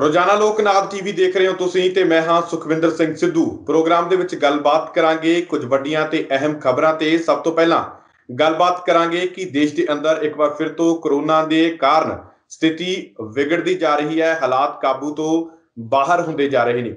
ਰੋਜ਼ਾਨਾ ਲੋਕਨਾਥ ਟੀਵੀ ਦੇਖ ਰਹੇ ਹੋ ਤੁਸੀਂ ਤੇ ਮੈਂ ਹਾਂ ਸੁਖਵਿੰਦਰ ਸਿੰਘ ਸਿੱਧੂ ਪ੍ਰੋਗਰਾਮ ਦੇ ਵਿੱਚ ਗੱਲਬਾਤ ਕਰਾਂਗੇ ਕੁਝ ਵੱਡੀਆਂ ਤੇ ਅਹਿਮ ਖਬਰਾਂ ਤੇ ਸਭ ਤੋਂ ਪਹਿਲਾਂ ਗੱਲਬਾਤ ਕਰਾਂਗੇ ਕਿ ਦੇਸ਼ ਦੇ ਅੰਦਰ ਇੱਕ ਵਾਰ ਫਿਰ ਤੋਂ ਕਰੋਨਾ ਦੇ ਕਾਰਨ ਸਥਿਤੀ ਵਿਗੜਦੀ ਜਾ ਰਹੀ ਹੈ ਹਾਲਾਤ ਕਾਬੂ ਤੋਂ ਬਾਹਰ ਹੁੰਦੇ ਜਾ ਰਹੇ ਨੇ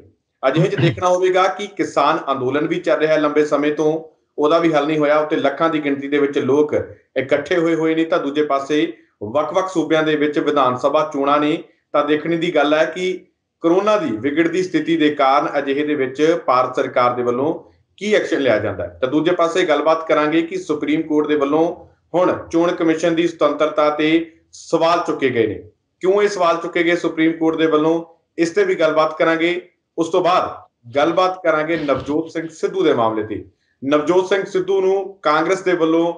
ਅਜਿਹੇ 'ਚ ਦੇਖਣਾ ਹੋਵੇਗਾ ਕਿ ਕਿਸਾਨ ਅੰਦੋਲਨ ਵੀ ਚੱਲ ਰਿਹਾ ਹੈ ਲੰਬੇ ਸਮੇਂ ਤੋਂ ਉਹਦਾ ਵੀ ਹੱਲ ਨਹੀਂ ਹੋਇਆ ਉੱਤੇ ਲੱਖਾਂ ਦੀ ਗਿਣਤੀ ਦੇ ਵਿੱਚ ਲੋਕ ਇਕੱਠੇ ਹੋਏ ਹੋਏ ਨੇ ਤਾਂ ਦੂਜੇ ਪਾਸੇ ਵੱਖ-ਵੱਖ ਸੂਬਿਆਂ ਦੇ ਵਿੱਚ ਵਿਧਾਨ ਸਭਾ ਚੋਣਾਂ ਨੇ ਤਾਂ ਦੇਖਣ ਦੀ ਗੱਲ ਹੈ ਕਿ ਕਰੋਨਾ ਦੀ ਵਿਗੜਦੀ ਸਥਿਤੀ ਦੇ ਕਾਰਨ ਅਜਿਹੇ ਦੇ ਵਿੱਚ ਭਾਰਤ ਸਰਕਾਰ ਦੇ ਵੱਲੋਂ ਕੀ ਐਕਸ਼ਨ ਲਿਆ ਜਾਂਦਾ ਹੈ ਤਾਂ ਦੂਜੇ ਪਾਸੇ ਗੱਲਬਾਤ ਕਰਾਂਗੇ ਕਿ ਸੁਪਰੀਮ ਕੋਰਟ ਦੇ ਵੱਲੋਂ ਹੁਣ ਚੋਣ ਕਮਿਸ਼ਨ ਦੀ ਸੁਤੰਤਰਤਾ ਤੇ ਸਵਾਲ ਚੁੱਕੇ ਗਏ ਨੇ ਕਿਉਂ ਇਹ ਸਵਾਲ ਚੁੱਕੇ ਗਏ ਸੁਪਰੀਮ ਕੋਰਟ ਦੇ ਵੱਲੋਂ ਇਸ ਤੇ ਵੀ ਗੱਲਬਾਤ ਕਰਾਂਗੇ ਉਸ ਤੋਂ ਬਾਅਦ ਗੱਲਬਾਤ ਕਰਾਂਗੇ ਨਵਜੋਤ ਸਿੰਘ ਸਿੱਧੂ ਦੇ ਮਾਮਲੇ ਤੇ ਨਵਜੋਤ ਸਿੰਘ ਸਿੱਧੂ ਨੂੰ ਕਾਂਗਰਸ ਦੇ ਵੱਲੋਂ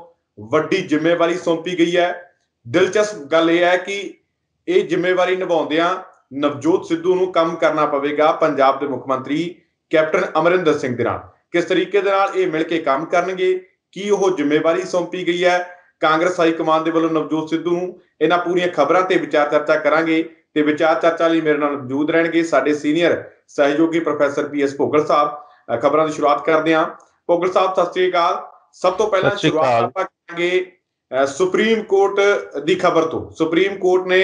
ਵੱਡੀ ਜ਼ਿੰਮੇਵਾਰੀ ਸੌਂਪੀ ਗਈ ਹੈ ਦਿਲਚਸਪ ਗੱਲ ਇਹ ਹੈ ਕਿ ਇਹ ਜ਼ਿੰਮੇਵਾਰੀ ਨਿਭਾਉਂਦਿਆਂ ਨਵਜੋਤ ਸਿੱਧੂ ਨੂੰ ਕੰਮ ਕਰਨਾ ਪਵੇਗਾ ਪੰਜਾਬ ਦੇ ਮੁੱਖ ਮੰਤਰੀ ਕੈਪਟਨ ਅਮਰਿੰਦਰ ਸਿੰਘ ਦੇ ਨਾਲ ਕਿਸ ਤਰੀਕੇ ਦੇ ਨਾਲ ਇਹ ਮਿਲ ਕੇ ਕੰਮ ਕਰਨਗੇ ਕੀ ਉਹ ਜ਼ਿੰਮੇਵਾਰੀ ਸੌਂਪੀ ਗਈ ਹੈ ਕਾਂਗਰਸ ਹਾਈ ਕਮਾਂਡ ਦੇ ਵੱਲੋਂ ਨਵਜੋਤ ਸਿੱਧੂ ਨੂੰ ਇਹਨਾਂ ਪੂਰੀਆਂ ਖਬਰਾਂ ਤੇ ਵਿਚਾਰ ਚਰਚਾ ਕਰਾਂਗੇ ਤੇ ਵਿਚਾਰ ਚਰਚਾ ਲਈ ਮੇਰੇ ਨਾਲ ਮੌਜੂਦ ਰਹਿਣਗੇ ਸਾਡੇ ਸੀਨੀਅਰ ਸਹਿਯੋਗੀ professor P S Bhogal sahib ਖਬਰਾਂ ਦੀ ਸ਼ੁਰੂਆਤ ਕਰਦੇ ਹਾਂ ਭੋਗਲ ਸਾਹਿਬ ਸਤਿ ਸ੍ਰੀ ਅਕਾਲ ਸਭ ਤੋਂ ਪਹਿਲਾਂ ਸ਼ੁਰੂਆਤ ਆਪਾਂ ਕਰਾਂਗੇ ਸੁਪਰੀਮ ਕੋਰਟ ਦੀ ਖਬਰ ਤੋਂ ਸੁਪਰੀਮ ਕੋਰਟ ਨੇ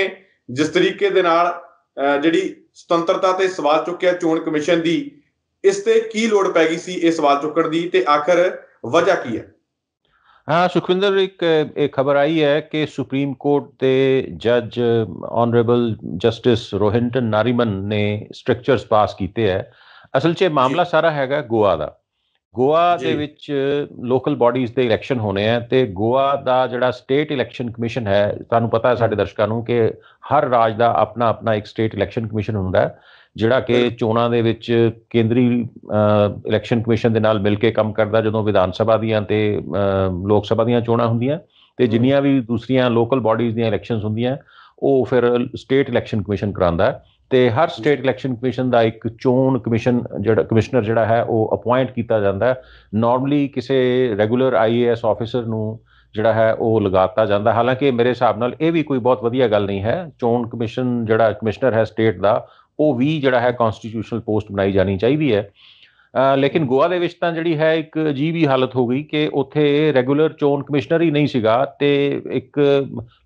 ਜਿਸ ਤਰੀਕੇ ਦੇ ਨਾਲ ਜਿਹੜੀ ਸੁਤੰਤਰਤਾ ਤੇ ਸਵਾਲ ਚੁੱਕਿਆ ਚੋਣ ਕਮਿਸ਼ਨ ਦੀ ਇਸ ਤੇ ਕੀ ਲੋੜ ਪੈ ਗਈ ਸੀ ਇਹ ਸਵਾਲ ਚੁੱਕਣ ਦੀ ਤੇ ਆਖਰ ਵਜ੍ਹਾ ਕੀ ਹੈ ਹਾਂ ਸੁਖਵਿੰਦਰ ਇੱਕ ਇਹ ਖਬਰ ਆਈ ਹੈ ਕਿ ਸੁਪਰੀਮ ਕੋਰਟ ਦੇ ਜੱਜ ਆਨਰੇਬਲ ਜਸਟਿਸ ਰੋਹਿੰਟਨ ਨਾਰੀਮਨ ਨੇ ਸਟ੍ਰਕਚਰਸ ਪਾਸ ਕੀਤੇ ਹੈ ਅਸਲ 'ਚ ਇਹ ਮਾਮਲਾ ਸਾਰਾ ਹੈਗਾ ਗੋਆ ਦਾ ਗੋਆ ਦੇ ਵਿੱਚ ਲੋਕਲ ਬਾਡੀਜ਼ ਦੇ ਇਲੈਕਸ਼ਨ ਹੋਣੇ ਆ ਤੇ ਗੋਆ ਦਾ ਜਿਹੜਾ ਸਟੇਟ ਇਲੈਕਸ਼ਨ ਕਮਿਸ਼ਨ ਹੈ ਤੁਹਾਨੂੰ ਪਤਾ ਹੈ ਸਾਡੇ ਦਰਸ਼ਕਾਂ ਨੂੰ ਕਿ ਹਰ ਰਾਜ ਦਾ ਆਪਣਾ ਆਪਣਾ ਇੱਕ ਸਟੇਟ ਇਲੈਕਸ਼ਨ ਕਮਿਸ਼ਨ ਹੁੰਦਾ ਹੈ ਜਿਹੜਾ ਕਿ ਚੋਣਾਂ ਦੇ ਵਿੱਚ ਕੇਂਦਰੀ ਇਲੈਕਸ਼ਨ ਕਮਿਸ਼ਨ ਦੇ ਨਾਲ ਮਿਲ ਕੇ ਕੰਮ ਕਰਦਾ ਜਦੋਂ ਵਿਧਾਨ ਸਭਾ ਦੀਆਂ ਤੇ ਲੋਕ ਸਭਾ ਦੀਆਂ ਚੋਣਾਂ ਹੁੰਦੀਆਂ ਤੇ ਜਿੰਨੀਆਂ ਵੀ ਦੂਸਰੀਆਂ ਲੋਕਲ ਬਾਡੀਜ਼ ਦੀਆਂ ਇਲੈਕਸ਼ਨਸ ਹੁੰਦੀਆਂ ਉਹ ਫਿਰ ਸਟੇਟ ਇਲੈਕਸ਼ਨ ਕਮਿਸ਼ਨ ਕਰਾਉਂਦਾ ਹੈ ਤੇ ਹਰ ਸਟੇਟ ਇਲੈਕਸ਼ਨ ਕਮਿਸ਼ਨ ਦਾ ਇੱਕ ਚੋਣ ਕਮਿਸ਼ਨ ਜਿਹੜਾ ਕਮਿਸ਼ਨਰ ਜਿਹੜਾ ਹੈ ਉਹ ਅਪਾਇੰਟ ਕੀਤਾ ਜਾਂਦਾ ਹੈ ਨਾਰਮਲੀ ਕਿਸੇ ਰੈਗੂਲਰ ਆਈਏਐਸ ਆਫੀਸਰ ਨੂੰ ਜਿਹੜਾ ਹੈ ਉਹ ਲਗਾਤਾ ਜਾਂਦਾ ਹਾਲਾਂਕਿ ਮੇਰੇ ਹਿਸਾਬ ਨਾਲ ਇਹ ਵੀ ਕੋਈ ਬਹੁਤ ਵਧੀਆ ਗੱਲ ਨਹੀਂ ਹੈ ਚੋਣ ਕਮਿਸ਼ਨ ਜਿਹੜਾ ਕਮਿਸ਼ਨਰ ਹੈ ਸਟੇਟ ਦਾ ਉਹ ਵੀ ਜਿਹੜਾ ਹੈ ਕਨਸਟੀਟਿਊਸ਼ਨਲ ਪੋਸਟ ਬਣਾਈ ਜਾਣੀ ਚਾਹੀਦੀ ਹੈ ਲੇਕਿਨ ਗੋਆ ਦੇ ਵਿੱਚ ਤਾਂ ਜਿਹੜੀ ਹੈ ਇੱਕ ਅਜੀਬ ਹੀ ਹਾਲਤ ਹੋ ਗਈ ਕਿ ਉੱਥੇ ਰੈਗੂਲਰ ਚੋਣ ਕਮਿਸ਼ਨਰ ਹੀ ਨਹੀਂ ਸੀਗਾ ਤੇ ਇੱਕ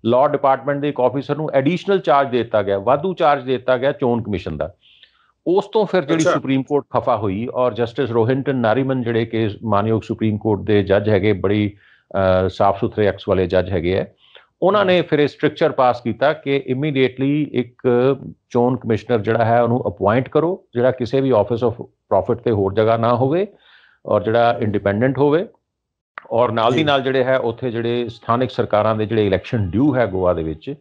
ਲਾਅ ਡਿਪਾਰਟਮੈਂਟ ਦੇ ਇੱਕ ਆਫੀਸਰ ਨੂੰ ਐਡੀਸ਼ਨਲ ਚਾਰਜ ਦੇ ਦਿੱਤਾ ਗਿਆ ਵਾਧੂ ਚਾਰਜ ਦੇ ਦਿੱਤਾ ਗਿਆ ਚੋਣ ਕਮਿਸ਼ਨ ਦਾ ਉਸ ਤੋਂ ਫਿਰ ਜਿਹੜੀ ਸੁਪਰੀਮ ਕੋਰਟ ਖਫਾ ਹੋਈ ਔਰ ਜਸਟਿਸ ਰੋਹਿੰਟਨ ਨਾਰੀਮਨ ਜਿਹੜੇ ਕਿ ਮਾਨਯੋਗ ਸੁਪਰੀਮ ਕੋਰਟ ਦੇ ਜੱਜ ਹੈਗੇ ਬੜੀ ਸਾਫ਼ ਸੁਥਰੇ ਐਕਸ ਵਾਲੇ ਜੱਜ ਹੈਗੇ ਐ ਉਹਨਾਂ ਨੇ ਫਿਰ ਸਟ੍ਰਕਚਰ ਪਾਸ ਕੀਤਾ ਕਿ ਇਮੀਡੀਏਟਲੀ ਇੱਕ ਚੋਣ ਕਮਿਸ਼ਨਰ ਜਿਹੜਾ ਹੈ ਉਹਨੂੰ ਅਪਾਇੰਟ ਕਰੋ ਜਿਹੜਾ ਕਿਸੇ ਵੀ ਆਫਿਸ ਆਫ ਪ੍ਰੋਫਿਟ ਤੇ ਹੋਰ ਜਗ੍ਹਾ ਨਾ ਹੋਵੇ ਔਰ ਜਿਹੜਾ ਇੰਡੀਪੈਂਡੈਂਟ ਹੋਵੇ ਔਰ ਨਾਲ ਦੀ ਨਾਲ ਜਿਹੜੇ ਹੈ ਉੱਥੇ ਜਿਹੜੇ ਸਥਾਨਿਕ ਸਰਕਾਰਾਂ ਦੇ ਜਿਹੜੇ ਇਲੈਕਸ਼ਨ ਡਿਊ ਹੈ ਗੋਆ ਦੇ ਵਿੱਚ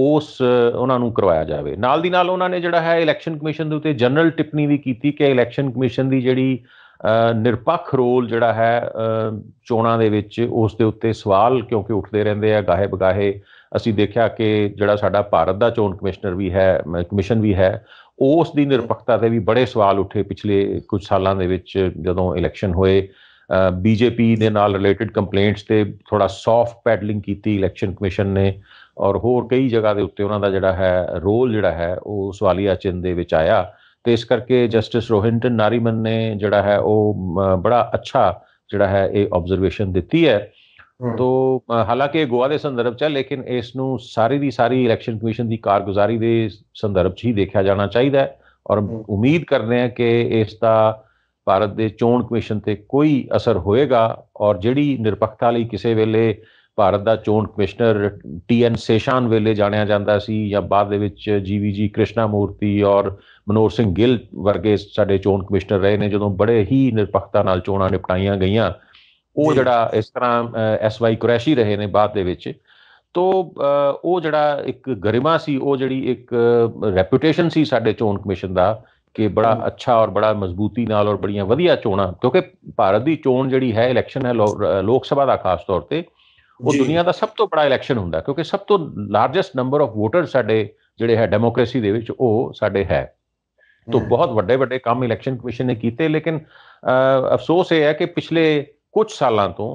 ਉਸ ਉਹਨਾਂ ਨੂੰ ਕਰਵਾਇਆ ਜਾਵੇ ਨਾਲ ਦੀ ਨਾਲ ਉਹਨਾਂ ਨੇ ਜਿਹੜਾ ਹੈ ਇਲੈਕਸ਼ਨ ਕਮਿਸ਼ਨ ਦੇ ਉੱਤੇ ਜਨਰਲ ਟਿੱਪਣੀ ਵੀ ਕੀਤੀ ਕਿ ਇਲੈਕਸ਼ਨ ਕਮਿਸ਼ਨ ਦੀ ਜਿਹੜੀ ਨਿਰਪੱਖ ਰੋਲ ਜਿਹੜਾ ਹੈ ਚੋਣਾਂ ਦੇ ਵਿੱਚ ਉਸ ਦੇ ਉੱਤੇ ਸਵਾਲ ਕਿਉਂਕਿ ਉੱਠਦੇ ਰਹਿੰਦੇ ਆ ਗਾਹੇ ਬਗਾਹੇ ਅਸੀਂ ਦੇਖਿਆ ਕਿ ਜਿਹੜਾ ਸਾਡਾ ਭਾਰਤ ਦਾ ਚੋਣ ਕਮਿਸ਼ਨਰ ਵੀ ਹੈ ਕਮਿਸ਼ਨ ਵੀ ਹੈ ਉਸ ਦੀ ਨਿਰਪੱਖਤਾ ਤੇ ਵੀ ਬੜੇ ਸਵਾਲ ਉੱਠੇ ਪਿਛਲੇ ਕੁਝ ਸਾਲਾਂ ਦੇ ਵਿੱਚ ਜਦੋਂ ਇਲੈਕਸ਼ਨ ਹੋਏ ਬੀਜੇਪੀ ਦੇ ਨਾਲ ਰਿਲੇਟਡ ਕੰਪਲੇਂਟਸ ਤੇ ਥੋੜਾ ਸੌਫਟ ਪੈਡਲਿੰਗ ਕੀਤੀ ਇਲੈਕਸ਼ਨ ਕਮਿਸ਼ਨ ਨੇ ਔਰ ਹੋਰ ਕਈ ਜਗ੍ਹਾ ਦੇ ਉੱਤੇ ਉਹਨਾਂ ਦਾ ਜਿਹੜਾ ਹੈ ਰੋਲ ਜਿਹੜਾ ਹੈ ਉਹ ਸਵਾਲੀਆ ਚਿੰਨ ਦੇ ਵਿੱਚ ਆਇਆ ਤੇ ਇਸ ਕਰਕੇ ਜਸਟਿਸ ਰੋਹਿੰਟਨ ਨਾਰੀਮਨ ਨੇ ਜਿਹੜਾ ਹੈ ਉਹ ਬੜਾ ਅੱਛਾ ਜਿਹੜਾ ਹੈ ਇਹ ਆਬਜ਼ਰਵੇਸ਼ਨ ਦਿੱਤੀ ਹੈ ਤੋ ਹਾਲਾਂਕਿ ਗੋਆ ਦੇ ਸੰਦਰਭ ਚ ਲੇਕਿਨ ਇਸ ਨੂੰ ਸਾਰੀ ਦੀ ਸਾਰੀ ਇਲੈਕਸ਼ਨ ਕਮਿਸ਼ਨ ਦੀ ਕਾਰਗੁਜ਼ਾਰੀ ਦੇ ਸੰਦਰਭ ਚ ਹੀ ਦੇਖਿਆ ਜਾਣਾ ਚਾਹੀਦਾ ਹੈ ਔਰ ਉਮੀਦ ਕਰਦੇ ਹਾਂ ਕਿ ਇਸ ਦਾ ਭਾਰਤ ਦੇ ਚੋਣ ਕਮਿਸ਼ਨ ਤੇ ਕੋਈ ਅਸਰ ਹੋਏਗਾ ਔਰ ਜਿਹੜੀ ਨਿਰਪੱਖਤਾ ਲਈ ਕਿਸੇ ਵੇਲੇ ਭਾਰਤ ਦਾ ਚੋਣ ਕਮਿਸ਼ਨਰ ਟੀ ਐਨ ਸੇਸ਼ਾਨ ਵੇਲੇ ਜਾਣਿਆ ਜਾਂਦਾ ਸੀ ਜਾਂ ਬਾਅਦ ਦੇ ਵਿੱਚ ਜੀਵੀਜੀ ਕ੍ਰਿਸ਼ਨਾ ਮੂਰਤੀ ਔਰ ਮਨੋਰ ਸਿੰਘ ਗਿੱਲ ਵਰਗੇ ਸਾਡੇ ਚੋਣ ਕਮਿਸ਼ਨਰ ਰਹੇ ਨੇ ਜਦੋਂ ਬੜੇ ਹੀ ਨਿਰਪੱਖਤਾ ਨਾਲ ਚੋਣਾਂ ਨਿਪਟਾਈਆਂ ਗਈਆਂ ਉਹ ਜਿਹੜਾ ਇਸ ਤਰ੍ਹਾਂ ਐਸ ਵਾਈ ਕੁਰੈਸ਼ੀ ਰਹੇ ਨੇ ਬਾਅਦ ਦੇ ਵਿੱਚ ਤੋ ਉਹ ਜਿਹੜਾ ਇੱਕ ਗਰਿਮਾ ਸੀ ਉਹ ਜਿਹੜੀ ਇੱਕ ਰੈਪਿਊਟੇਸ਼ਨ ਸੀ ਸਾਡੇ ਚੋਣ ਕਮਿਸ਼ਨ ਦਾ ਕਿ ਬੜਾ ਅੱਛਾ ਔਰ ਬੜਾ ਮਜ਼ਬੂਤੀ ਨਾਲ ਔਰ ਬੜੀਆਂ ਵਧੀਆ ਚੋਣਾਂ ਕਿਉਂਕਿ ਭਾਰਤ ਦੀ ਚੋਣ ਜਿਹੜੀ ਹੈ ਇਲੈਕਸ਼ਨ ਹੈ ਲੋਕ ਸਭਾ ਦਾ ਖਾਸ ਤੌਰ ਤੇ ਉਹ ਦੁਨੀਆ ਦਾ ਸਭ ਤੋਂ ਬੜਾ ਇਲੈਕਸ਼ਨ ਹੁੰਦਾ ਕਿਉਂਕਿ ਸਭ ਤੋਂ ਲਾਰਜੈਸਟ ਨੰਬਰ ਆਫ ਵੋਟਰ ਸਾਡੇ ਜਿਹੜੇ ਹੈ ਡੈਮੋਕ੍ਰੇਸੀ ਦੇ ਵਿੱਚ ਉਹ ਸਾਡੇ ਹੈ ਤੋਂ ਬਹੁਤ ਵੱਡੇ ਵੱਡੇ ਕੰਮ ਇਲੈਕਸ਼ਨ ਕਮਿਸ਼ਨ ਨੇ ਕੀਤੇ ਲੇਕਿਨ ਅਫਸੋਸ ਇਹ ਹੈ ਕਿ ਪਿਛਲੇ ਕੁਝ ਸਾਲਾਂ ਤੋਂ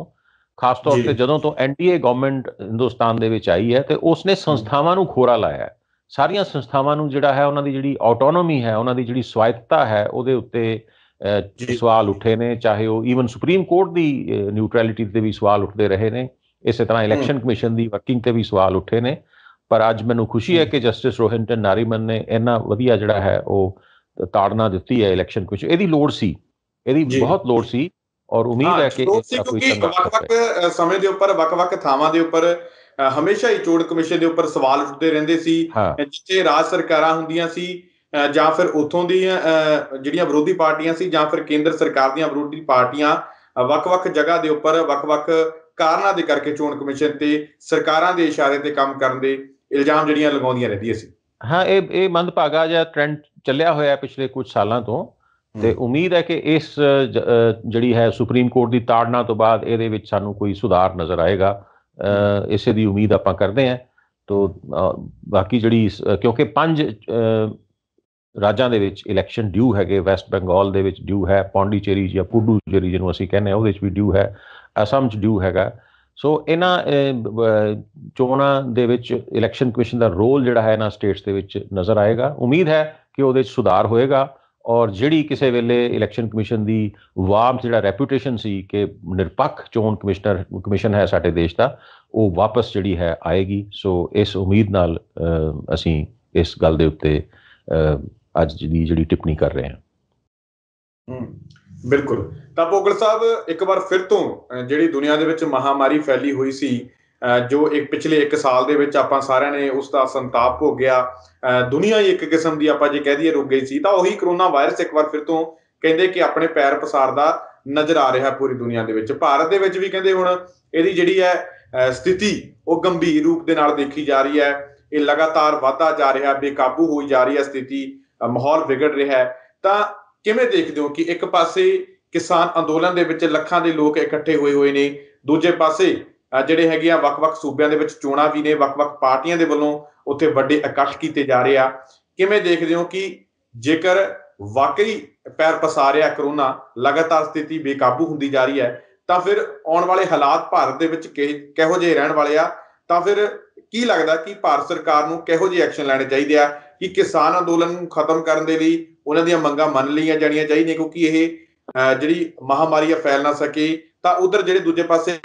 ਖਾਸ ਤੌਰ ਤੇ ਜਦੋਂ ਤੋਂ ਐਨਡੀਏ ਗਵਰਨਮੈਂਟ ਹਿੰਦੁਸਤਾਨ ਦੇ ਵਿੱਚ ਆਈ ਹੈ ਤੇ ਉਸ ਨੇ ਸੰਸਥਾਵਾਂ ਨੂੰ ਖੋਰਾ ਲਾਇਆ ਸਾਰੀਆਂ ਸੰਸਥਾਵਾਂ ਨੂੰ ਜਿਹੜਾ ਹੈ ਉਹਨਾਂ ਦੀ ਜਿਹੜੀ ਆਟੋਨੋਮੀ ਹੈ ਉਹਨਾਂ ਦੀ ਜਿਹੜੀ ਸਵਾਇਤਤਾ ਹੈ ਉਹਦੇ ਉੱਤੇ ਸਵਾਲ ਉੱਠੇ ਨੇ ਚਾਹੇ ਉਹ ਈਵਨ ਸੁਪਰੀਮ ਕੋਰਟ ਦੀ ਨਿਊਟਰੈਲਿਟੀ ਤੇ ਵੀ ਸਵਾਲ ਉੱਠਦੇ ਰਹੇ ਨੇ ਇਸੇ ਤਰ੍ਹਾਂ ਇਲੈਕਸ਼ਨ ਕਮਿਸ਼ਨ ਦੀ ਵਰਕਿੰਗ ਤੇ ਵੀ ਸਵਾਲ ਉੱਠੇ ਨੇ ਪਰ ਅੱਜ ਮੈਨੂੰ ਖੁਸ਼ੀ ਹੈ ਕਿ ਜਸਟਿਸ ਰੋਹਿੰਟਨ ਨਾਰੀਮਨ ਨੇ ਇਹਨਾਂ ਵਧੀਆ ਜਿਹੜਾ ਹੈ ਉਹ ਤਾੜਨਾ ਦਿੱਤੀ ਹੈ ਇਲੈਕਸ਼ਨ ਕੁਝ ਇਹਦੀ ਲੋੜ ਸੀ ਇਹਦੀ ਬਹੁਤ ਲੋੜ ਸੀ ਔਰ ਉਮੀਦ ਹੈ ਕਿ ਇਸ ਦਾ ਕੋਈ ਸੰਘਰਸ਼ ਵੱਖ-ਵੱਖ ਸਮੇਂ ਦੇ ਉੱਪਰ ਵੱਖ-ਵੱਖ ਥਾਵਾਂ ਦੇ ਉੱਪਰ ਹਮੇਸ਼ਾ ਹੀ ਚੋਣ ਕਮਿਸ਼ਨ ਦੇ ਉੱਪਰ ਸਵਾਲ ਉੱਠਦੇ ਰਹਿੰਦੇ ਸੀ ਜਿੱਥੇ ਰਾਜ ਸਰਕਾਰਾਂ ਹੁੰਦੀਆਂ ਸੀ ਜਾਂ ਫਿਰ ਉਥੋਂ ਦੀ ਜਿਹੜੀਆਂ ਵਿਰੋਧੀ ਪਾਰਟੀਆਂ ਸੀ ਜਾਂ ਫਿਰ ਕੇਂਦਰ ਸਰਕਾਰ ਦੀਆਂ ਵਿਰੋਧੀ ਪਾਰਟੀਆਂ ਵੱਖ-ਵੱਖ ਜਗ੍ਹਾ ਦੇ ਉੱਪਰ ਵੱਖ-ਵੱਖ ਕਾਰਨਾਂ ਦੇ ਕਰਕੇ ਚੋਣ ਕਮਿਸ਼ਨ ਤੇ ਸਰਕਾਰਾਂ ਦੇ ਇਸ਼ਾਰੇ ਤੇ ਕੰਮ ਕਰਨ ਦੇ ਇਲਜ਼ਾਮ ਜਿਹੜੀਆਂ ਲਗਾਉਂਦੀਆਂ ਰਹਿੰਦੀਆਂ ਸੀ ਹਾਂ ਇਹ ਇਹ ਮੰਦਭਾਗਾ ਜਿਹਾ ਟ੍ਰੈਂਡ ਚੱਲਿਆ ਹੋਇਆ ਪਿਛਲੇ ਕੁਝ ਸਾਲਾਂ ਤੋਂ ਤੇ ਉਮੀਦ ਹੈ ਕਿ ਇਸ ਜਿਹੜੀ ਹੈ ਸੁਪਰੀਮ ਕੋਰਟ ਦੀ ਤਾੜਨਾ ਤੋਂ ਬਾਅਦ ਇਹਦੇ ਵਿੱਚ ਸਾਨੂੰ ਕੋਈ ਸੁਧਾਰ ਨਜ਼ਰ ਆਏਗਾ ਇਸੇ ਦੀ ਉਮੀਦ ਆਪਾਂ ਕਰਦੇ ਹਾਂ ਤੋਂ ਬਾਕੀ ਜਿਹੜੀ ਕਿਉਂਕਿ ਪੰਜ ਰਾਜਾਂ ਦੇ ਵਿੱਚ ਇਲੈਕਸ਼ਨ ਡਿਊ ਹੈਗੇ ਵੈਸਟ ਬੰਗਾਲ ਦੇ ਵਿੱਚ ਡਿਊ ਹੈ ਪੌਂਡੀਚੇਰੀ ਜਾਂ ਪੁਡੂਚੇਰੀ ਜਿਹਨੂੰ ਅਸੀਂ ਕਹਿੰਦੇ ਆ ਉਹਦੇ ਵਿੱਚ ਵੀ ਡਿਊ ਹੈ ਅਸਮ ਚ ਡਿਊ ਹੈਗਾ ਸੋ ਇਹਨਾਂ ਚੋਣਾਂ ਦੇ ਵਿੱਚ ਇਲੈਕਸ਼ਨ ਕਮਿਸ਼ਨ ਦਾ ਰੋਲ ਜਿਹੜਾ ਹੈ ਨਾ ਸਟੇਟਸ ਦੇ ਵਿੱਚ ਨਜ਼ਰ ਆਏਗਾ ਉਮੀਦ ਹੈ ਕਿ ਉਹਦੇ ਵਿੱਚ ਸੁਧਾਰ ਹੋਏਗਾ ਔਰ ਜਿਹੜੀ ਕਿਸੇ ਵੇਲੇ ਇਲੈਕਸ਼ਨ ਕਮਿਸ਼ਨ ਦੀ ਵਾਪਸ ਜਿਹੜਾ ਰੈਪਿਊਟੇਸ਼ਨ ਸੀ ਕਿ ਨਿਰਪੱਖ ਚੋਣ ਕਮਿਸ਼ਨਰ ਕਮਿਸ਼ਨ ਹੈ ਸਾਡੇ ਦੇਸ਼ ਦਾ ਉਹ ਵਾਪਸ ਜਿਹੜੀ ਹੈ ਆਏਗੀ ਸੋ ਇਸ ਉਮੀਦ ਨਾਲ ਅਸੀਂ ਇਸ ਗੱਲ ਦੇ ਉੱਤੇ ਅੱਜ ਦੀ ਜਿਹੜੀ ਟਿੱਪਣੀ ਕਰ ਰਹੇ ਹਾਂ ਹੂੰ ਬਿਲਕੁਲ ਤਾਂ ਪੋਗਲ ਸਾਹਿਬ ਇੱਕ ਵਾਰ ਫਿਰ ਤੋਂ ਜਿਹੜੀ ਦੁਨੀਆ ਦੇ ਵਿੱਚ ਮਹਾਮਾਰੀ ਫੈਲੀ ਹੋਈ ਸੀ ਜੋ ਇੱਕ ਪਿਛਲੇ 1 ਸਾਲ ਦੇ ਵਿੱਚ ਆਪਾਂ ਸਾਰਿਆਂ ਨੇ ਉਸ ਦਾ ਸੰਤਾਪ ਹੋ ਗਿਆ ਦੁਨੀਆ ਹੀ ਇੱਕ ਕਿਸਮ ਦੀ ਆਪਾਂ ਜੇ ਕਹਿ ਦਈਏ ਰੁਕ ਗਈ ਸੀ ਤਾਂ ਉਹੀ ਕਰੋਨਾ ਵਾਇਰਸ ਇੱਕ ਵਾਰ ਫਿਰ ਤੋਂ ਕਹਿੰਦੇ ਕਿ ਆਪਣੇ ਪੈਰ ਪਸਾਰਦਾ ਨਜ਼ਰ ਆ ਰਿਹਾ ਪੂਰੀ ਦੁਨੀਆ ਦੇ ਵਿੱਚ ਭਾਰਤ ਦੇ ਵਿੱਚ ਵੀ ਕਹਿੰਦੇ ਹੁਣ ਇਹਦੀ ਜਿਹੜੀ ਹੈ ਸਥਿਤੀ ਉਹ ਗੰਭੀਰ ਰੂਪ ਦੇ ਨਾਲ ਦੇਖੀ ਜਾ ਰਹੀ ਹੈ ਇਹ ਲਗਾਤਾਰ ਵਧਦਾ ਜਾ ਰਿਹਾ ਬੇਕਾਬੂ ਹੋਈ ਜਾ ਰਹੀ ਹੈ ਸਥਿਤੀ ਮਾਹੌਲ ਵਿਗੜ ਰਿਹਾ ਹੈ ਤਾਂ ਕਿਵੇਂ ਦੇਖਦੇ ਹੋ ਕਿ ਇੱਕ ਪਾਸੇ ਕਿਸਾਨ ਅੰਦੋਲਨ ਦੇ ਵਿੱਚ ਲੱਖਾਂ ਦੇ ਲੋਕ ਇਕੱਠੇ ਹੋਏ ਹੋਏ ਨੇ ਦੂਜੇ ਪਾਸੇ ਜਿਹੜੇ ਹੈਗੇ ਆ ਵੱਖ-ਵੱਖ ਸੂਬਿਆਂ ਦੇ ਵਿੱਚ ਚੋਣਾਂ ਵੀ ਨੇ ਵੱਖ-ਵੱਖ ਪਾਰਟੀਆਂ ਦੇ ਵੱਲੋਂ ਉੱਥੇ ਵੱਡੇ ਇਕੱਠ ਕੀਤੇ ਜਾ ਰਹੇ ਆ ਕਿਵੇਂ ਦੇਖਦੇ ਹੋ ਕਿ ਜੇਕਰ ਵਾਕਈ ਪੈਰ ਪਸਾਰਿਆ ਕਰੋਨਾ ਲਗਾਤਾਰ ਸਥਿਤੀ ਬੇਕਾਬੂ ਹੁੰਦੀ ਜਾ ਰਹੀ ਹੈ ਤਾਂ ਫਿਰ ਆਉਣ ਵਾਲੇ ਹਾਲਾਤ ਭਾਰਤ ਦੇ ਵਿੱਚ ਕਿਹੋ ਜਿਹੇ ਰਹਿਣ ਵਾਲੇ ਆ ਤਾਂ ਫਿਰ ਕੀ ਲੱਗਦਾ ਕਿ ਭਾਰਤ ਸਰਕਾਰ ਨੂੰ ਕਿਹੋ ਜਿਹੇ ਐਕਸ਼ਨ ਲੈਣੇ ਚਾਹੀਦੇ ਆ ਕਿ ਕਿਸਾਨ ਅੰਦੋਲਨ ਨੂੰ ਖਤਮ ਕਰਨ ਦੇ ਲਈ ਉਹਨਾਂ ਦੀਆਂ ਮੰਗਾਂ ਮੰਨ ਲਈਆਂ ਜਾਣੀਆਂ ਚਾਹੀਦੀਆਂ ਕਿਉਂਕਿ ਇਹ ਜਿਹੜੀ ਮਹਾਮਾਰੀ ਆ ਫੈਲ ਨਾ ਸਕੇ ਤਾਂ ਉਧਰ ਜਿਹੜੇ ਦੂਜੇ ਪਾਸੇ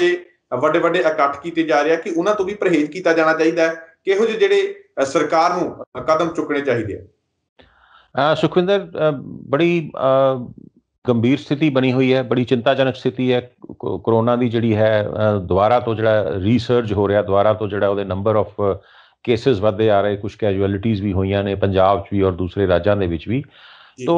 ਵੱਡੇ ਵੱਡੇ ਇਕੱਠ ਕੀਤੇ ਜਾ ਰਿਹਾ ਕਿ ਉਹਨਾਂ ਤੋਂ ਵੀ ਪਰਹੇਜ਼ ਕੀਤਾ ਜਾਣਾ ਚਾਹੀਦਾ ਹੈ ਕਿਹੋ ਜਿਹੇ ਜਿਹੜੇ ਸਰਕਾਰ ਨੂੰ ਕਦਮ ਚੁੱਕਣੇ ਚਾਹੀਦੇ ਆ ਸੁਖਵਿੰਦਰ ਬੜੀ ਗੰਭੀਰ ਸਥਿਤੀ ਬਣੀ ਹੋਈ ਹੈ ਬੜੀ ਚਿੰਤਾਜਨਕ ਸਥਿਤੀ ਹੈ ਕਰੋਨਾ ਦੀ ਜਿਹੜੀ ਹੈ ਦੁਬਾਰਾ ਤੋਂ ਜਿਹੜਾ ਰੀਸਰਚ ਹੋ ਰਿਹਾ ਦੁਬਾਰਾ ਤੋਂ ਜਿਹੜਾ ਉਹਦੇ ਨੰਬਰ ਆਫ ਕੇਸਿਸ ਵਧਦੇ ਆ ਰਹੇ ਕੁਝ ਕੈਜੁਅਲਿਟੀਆਂ ਵੀ ਹੋਈਆਂ ਨੇ ਪੰਜਾਬ 'ਚ ਵੀ ਔਰ ਦੂਸਰੇ ਰਾਜਾਂ ਦੇ ਵਿੱਚ ਵੀ ਤੋ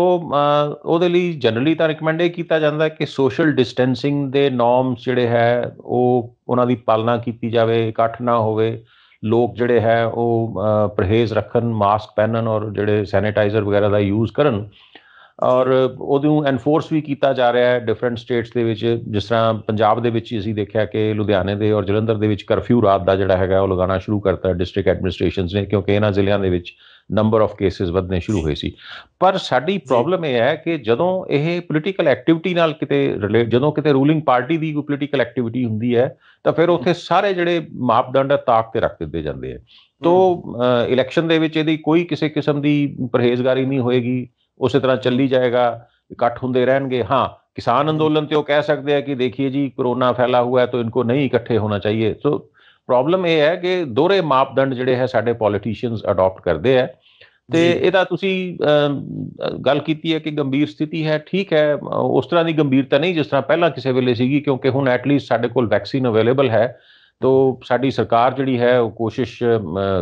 ਉਹਦੇ ਲਈ ਜਨਰਲੀ ਤਾਂ ਰეკਮੈਂਡ ਇਹ ਕੀਤਾ ਜਾਂਦਾ ਹੈ ਕਿ ਸੋਸ਼ਲ ਡਿਸਟੈਂਸਿੰਗ ਦੇ ਨਾਰਮਸ ਜਿਹੜੇ ਹੈ ਉਹ ਉਹਨਾਂ ਦੀ ਪਾਲਣਾ ਕੀਤੀ ਜਾਵੇ ਇਕੱਠ ਨਾ ਹੋਵੇ ਲੋਕ ਜਿਹੜੇ ਹੈ ਉਹ ਪਰਹੇਜ਼ ਰੱਖਣ ਮਾਸਕ ਪਹਿਨਣ ਔਰ ਜਿਹੜੇ ਸੈਨੀਟਾਈਜ਼ਰ ਵਗੈਰਾ ਦਾ ਯੂਜ਼ ਕਰਨ ਔਰ ਉਹਨੂੰ ਐਨਫੋਰਸ ਵੀ ਕੀਤਾ ਜਾ ਰਿਹਾ ਹੈ ਡਿਫਰੈਂਟ ਸਟੇਟਸ ਦੇ ਵਿੱਚ ਜਿਸ ਤਰ੍ਹਾਂ ਪੰਜਾਬ ਦੇ ਵਿੱਚ ਅਸੀਂ ਦੇਖਿਆ ਕਿ ਲੁਧਿਆਣੇ ਦੇ ਔਰ ਜਲੰਧਰ ਦੇ ਵਿੱਚ ਕਰਫਿਊ ਰਾਤ ਦਾ ਜਿਹੜਾ ਹੈਗਾ ਉਹ ਲਗਾਉਣਾ ਸ਼ੁਰੂ ਕਰਤਾ ਡਿਸਟ੍ਰਿਕਟ ਐਡਮਿਨਿਸਟ੍ਰੇਸ਼ਨਸ ਨੇ ਕਿਉਂਕਿ ਇਹਨਾਂ ਜ਼ਿਲ੍ਹਿਆਂ ਦੇ ਵਿੱਚ ਨੰਬਰ ਆਫ ਕੇਸਿਸ ਵਧਨੇ ਸ਼ੁਰੂ ਹੋਏ ਸੀ ਪਰ ਸਾਡੀ ਪ੍ਰੋਬਲਮ ਇਹ ਹੈ ਕਿ ਜਦੋਂ ਇਹ ਪੋਲੀਟੀਕਲ ਐਕਟੀਵਿਟੀ ਨਾਲ ਕਿਤੇ ਰਿਲੇਟ ਜਦੋਂ ਕਿਤੇ ਰੂਲਿੰਗ ਪਾਰਟੀ ਦੀ ਕੋਈ ਪੋਲੀਟੀਕਲ ਐਕਟੀਵਿਟੀ ਹੁੰਦੀ ਹੈ ਤਾਂ ਫਿਰ ਉੱਥੇ ਸਾਰੇ ਜਿਹੜੇ ਮਾਪਦੰਡ ਤਾਕ ਤੇ ਰੱਖ ਦਿੱਤੇ ਜਾਂਦੇ ਆ ਤੋ ਇਲੈਕਸ਼ਨ ਦੇ ਵਿੱਚ ਇਹਦੀ ਕੋਈ ਕਿਸੇ ਕਿਸਮ ਦੀ ਪਰਹੇਜ਼ਗਾਰੀ ਨਹੀਂ ਹੋਏਗੀ ਉਸੇ ਤਰ੍ਹਾਂ ਚੱਲੀ ਜਾਏਗਾ ਇਕੱਠ ਹੁੰਦੇ ਰਹਿਣਗੇ ਹਾਂ ਅੰਦੋਲਨ ਤੇ ਉਹ ਕਹਿ ਸਕਦੇ ਆ ਕਿ देखिए ਜੀ ਕਰੋਨਾ ਫੈਲਾ ਹੋਇਆ ਹੈ ਤਾਂ ਇਨਕੋ ਨਹੀਂ ਇਕੱਠੇ ਹੋਣਾ ਚਾਹੀਏ ਸੋ ਪ੍ਰੋਬਲਮ ਇਹ ਹੈ ਕਿ ਦੋਰੇ ਮਾਪਦੰਡ ਜਿਹੜੇ ਹੈ ਸਾਡੇ ਪੋਲੀਟੀਸ਼ੀਅਨਸ ਅਡਾਪਟ ਕਰਦੇ ਆ ਤੇ ਇਹਦਾ ਤੁਸੀਂ ਗੱਲ ਕੀਤੀ ਹੈ ਕਿ ਗੰਭੀਰ ਸਥਿਤੀ ਹੈ ਠੀਕ ਹੈ ਉਸ ਤਰ੍ਹਾਂ ਦੀ ਗੰਭੀਰਤਾ ਨਹੀਂ ਜਿਸ ਤਰ੍ਹਾਂ ਪਹਿਲਾਂ ਕਿਸੇ ਵੇਲੇ ਸੀਗੀ ਕਿਉਂਕਿ ਹੁਣ ਐਟਲੀਸਟ ਸਾਡੇ ਕੋਲ ਵੈਕਸੀਨ ਅਵੇਲੇਬਲ ਹੈ ਤੋ ਸਾਡੀ ਸਰਕਾਰ ਜਿਹੜੀ ਹੈ ਉਹ ਕੋਸ਼ਿਸ਼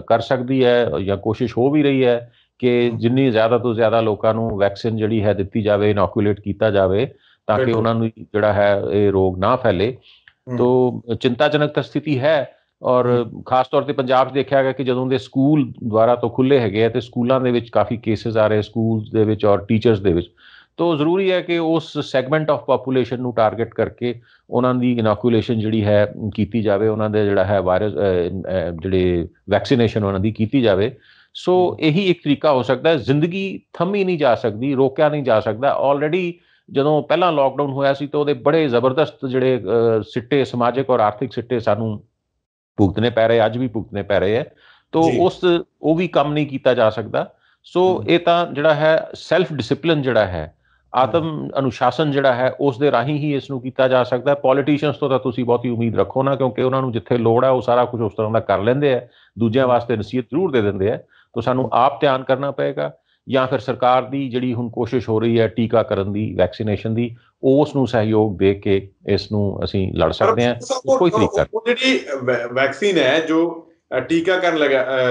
ਕਰ ਸਕਦੀ ਹੈ ਜਾਂ ਕੋਸ਼ਿਸ਼ ਹੋ ਵੀ ਰਹੀ ਹੈ ਕਿ ਜਿੰਨੀ ਜ਼ਿਆਦਾ ਤੋਂ ਜ਼ਿਆਦਾ ਲੋਕਾਂ ਨੂੰ ਵੈਕਸੀਨ ਜਿਹੜੀ ਹੈ ਦਿੱਤੀ ਜਾਵੇ ਇਨੋਕੂਲੇਟ ਕੀਤਾ ਜਾਵੇ ਤਾਂ ਕਿ ਉਹਨਾਂ ਨੂੰ ਜਿਹੜਾ ਹੈ ਇਹ ਰੋਗ ਨਾ ਫੈਲੇ ਤੋਂ ਚਿੰਤਾਜਨਕ ਸਥਿਤੀ ਹੈ ਔਰ ਖਾਸ ਤੌਰ ਤੇ ਪੰਜਾਬ 'ਚ ਦੇਖਿਆ ਗਿਆ ਕਿ ਜਦੋਂ ਦੇ ਸਕੂਲ ਦੁਆਰਾ ਤੋਂ ਖੁੱਲੇ ਹੈਗੇ ਆ ਤੇ ਸਕੂਲਾਂ ਦੇ ਵਿੱਚ ਕਾਫੀ ਕੇਸਸ ਆ ਰਹੇ ਸਕੂਲਸ ਦੇ ਵਿੱਚ ਔਰ ਟੀਚਰਸ ਦੇ ਵਿੱਚ ਤੋਂ ਜ਼ਰੂਰੀ ਹੈ ਕਿ ਉਸ ਸੈਗਮੈਂਟ ਆਫ ਪੋਪੂਲੇਸ਼ਨ ਨੂੰ ਟਾਰਗੇਟ ਕਰਕੇ ਉਹਨਾਂ ਦੀ ਇਨੋਕੂਲੇਸ਼ਨ ਜਿਹੜੀ ਹੈ ਕੀਤੀ ਜਾਵੇ ਉਹਨਾਂ ਦੇ ਜਿਹੜਾ ਹੈ ਵਾਇਰਸ ਜਿਹੜੇ ਵੈਕਸੀਨੇਸ਼ਨ ਉਹਨਾਂ ਦੀ ਕੀਤੀ ਜਾਵੇ ਸੋ ਇਹੀ ਇੱਕ ਤਰੀਕਾ ਹੋ ਸਕਦਾ ਹੈ ਜ਼ਿੰਦਗੀ ਥੰਮੀ ਨਹੀਂ ਜਾ ਸਕਦੀ ਰੋਕਿਆ ਨਹੀਂ ਜਾ ਸਕਦਾ ਆਲਰੇਡੀ ਜਦੋਂ ਪਹਿਲਾਂ ਲਾਕਡਾਊਨ ਹੋਇਆ ਸੀ ਤਾਂ ਉਹਦੇ ਬੜੇ ਜ਼ਬਰਦਸਤ ਜਿਹੜੇ ਸਿੱਟੇ ਸਮਾਜਿਕ ਔਰ ਆਰਥਿਕ ਸਿੱਟੇ ਸਾਨੂੰ ਭੁਗਤਨੇ ਪੈ ਰਹੇ ਅੱਜ ਵੀ ਭੁਗਤਨੇ ਪੈ ਰਹੇ ਹੈ ਤਾਂ ਉਸ ਉਹ ਵੀ ਕੰਮ ਨਹੀਂ ਕੀਤਾ ਜਾ ਸਕਦਾ ਸੋ ਇਹ ਤਾਂ ਜਿਹੜਾ ਹੈ ਸੈਲਫ ਡਿਸਪਲਿਨ ਜਿਹੜਾ ਹੈ ਆਤਮ ਅਨੁਸ਼ਾਸਨ ਜਿਹੜਾ ਹੈ ਉਸ ਦੇ ਰਾਹੀਂ ਹੀ ਇਸ ਨੂੰ ਕੀਤਾ ਜਾ ਸਕਦਾ ਹੈ ਪੋਲੀਟੀਸ਼ੀਅਨਸ ਤੋਂ ਤਾਂ ਤੁਸੀਂ ਬਹੁਤੀ ਉਮੀਦ ਰੱਖੋ ਨਾ ਕਿਉਂਕਿ ਉਹਨਾਂ ਨੂੰ ਜਿੱਥੇ ਲੋੜ ਹੈ ਉਹ ਸਾਰਾ ਕੁਝ ਉਸ ਤਰ੍ਹਾਂ ਦਾ ਕਰ ਲੈਂਦੇ ਆ ਦੂਜਿਆਂ ਵਾਸਤੇ ਨਸੀਹਤ ਜ਼ਰੂਰ ਦੇ ਦਿੰਦੇ ਆ ਤਾਂ ਸਾਨੂੰ ਆਪ ਧਿਆਨ ਕਰਨਾ ਪਏਗਾ ਜਾਂ ਫਿਰ ਸਰਕਾਰ ਦੀ ਜਿਹੜੀ ਹੁਣ ਕੋਸ਼ਿਸ਼ ਹੋ ਰਹੀ ਹੈ ਟੀਕਾ ਕਰਨ ਦੀ ਵੈਕਸੀਨੇਸ਼ਨ ਦੀ ਉਸ ਨੂੰ ਸਹਿਯੋਗ ਦੇ ਕੇ ਇਸ ਨੂੰ ਅਸੀਂ ਲੜ ਸਕਦੇ ਹਾਂ ਕੋਈ ਤਰੀਕਾ ਜਿਹੜੀ ਵੈਕਸੀਨ ਹੈ ਜੋ ਟੀਕਾ ਕਰਨ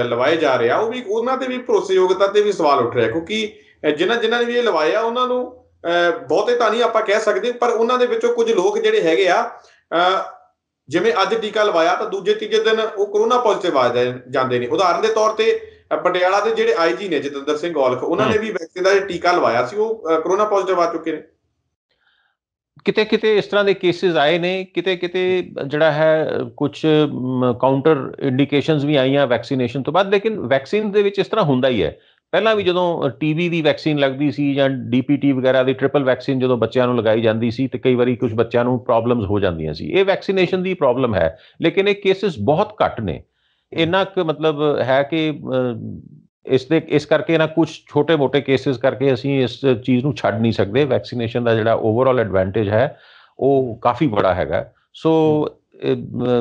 ਲਵਾਏ ਜਾ ਰਿਹਾ ਉਹ ਵੀ ਉਹਨਾਂ ਤੇ ਵੀ ਭਰੋਸੇਯੋਗਤਾ ਤੇ ਵੀ ਸਵਾਲ ਉੱਠ ਰਿਹਾ ਕਿਉਂਕਿ ਜਿਨ੍ਹਾਂ ਜਿਨ੍ਹਾਂ ਨੇ ਵੀ ਇਹ ਲਵਾਇਆ ਉਹਨਾਂ ਨੂੰ ਬਹੁਤੇ ਤਾਂ ਨਹੀਂ ਆਪਾਂ ਕਹਿ ਸਕਦੇ ਪਰ ਉਹਨਾਂ ਦੇ ਵਿੱਚੋਂ ਕੁਝ ਲੋਕ ਜਿਹੜੇ ਹੈਗੇ ਆ ਜਿਵੇਂ ਅੱਜ ਟੀਕਾ ਲਵਾਇਆ ਤਾਂ ਦੂਜੇ ਤੀਜੇ ਦਿਨ ਉਹ ਕਰੋਨਾ ਪੋਜ਼ਿਟਿਵ ਆ ਜਾਂਦੇ ਨੇ ਉਦਾਹਰਨ ਦੇ ਤੌਰ ਤੇ ਪਟਿਆਲਾ ਦੇ ਜਿਹੜੇ ਆਈਜੀ ਨੇ ਜਤਿੰਦਰ ਸਿੰਘ ਔਲਖ ਉਹਨਾਂ ਨੇ ਵੀ ਵੈਕਸੀਨ ਦਾ ਟੀਕਾ ਲਵਾਇਆ ਸੀ ਉਹ ਕਰੋਨਾ ਪੋਜ਼ਿਟਿਵ ਆ ਚੁੱਕੇ ਨੇ ਕਿਤੇ ਕਿਤੇ ਇਸ ਤਰ੍ਹਾਂ ਦੇ ਕੇਸਿਸ ਆਏ ਨੇ ਕਿਤੇ ਕਿਤੇ ਜਿਹੜਾ ਹੈ ਕੁਝ ਕਾਊਂਟਰ ਇੰਡੀਕੇਸ਼ਨਸ ਵੀ ਆਈਆਂ ਵੈਕਸੀਨੇਸ਼ਨ ਤੋਂ ਬਾਅਦ ਲੇਕਿਨ ਵੈਕਸੀਨ ਦੇ ਵਿੱਚ ਇਸ ਤਰ੍ਹਾਂ ਹੁੰਦਾ ਹੀ ਹੈ ਪਹਿਲਾਂ ਵੀ ਜਦੋਂ ਟੀਵੀ ਦੀ ਵੈਕਸੀਨ ਲੱਗਦੀ ਸੀ ਜਾਂ ਡੀਪੀਟੀ ਵਗੈਰਾ ਦੀ ਟ੍ਰਿਪਲ ਵੈਕਸੀਨ ਜਦੋਂ ਬੱਚਿਆਂ ਨੂੰ ਲਗਾਈ ਜਾਂਦੀ ਸੀ ਤੇ ਕਈ ਵਾਰੀ ਕੁਝ ਬੱਚਿਆਂ ਨੂੰ ਪ੍ਰੋਬਲਮਸ ਹੋ ਜਾਂਦੀਆਂ ਸੀ ਇਹ ਵੈਕਸੀਨੇਸ਼ਨ ਦੀ ਪ੍ਰੋਬਲਮ ਹੈ ਲੇਕਿਨ ਇਹ ਕੇਸਿਸ ਬਹੁਤ ਘੱਟ ਨੇ ਇੰਨਾ ਕੁ ਮਤਲਬ ਹੈ ਕਿ ਇਸ ਦੇ ਇਸ ਕਰਕੇ ਨਾ ਕੁਝ ਛੋਟੇ-ਮੋਟੇ ਕੇਸਿਸ ਕਰਕੇ ਅਸੀਂ ਇਸ ਚੀਜ਼ ਨੂੰ ਛੱਡ ਨਹੀਂ ਸਕਦੇ ਵੈਕਸੀਨੇਸ਼ਨ ਦਾ ਜਿਹੜਾ ਓਵਰਆਲ ਐਡਵਾਂਟੇਜ ਹੈ ਉਹ ਕਾਫੀ ਬੜਾ ਹੈਗਾ so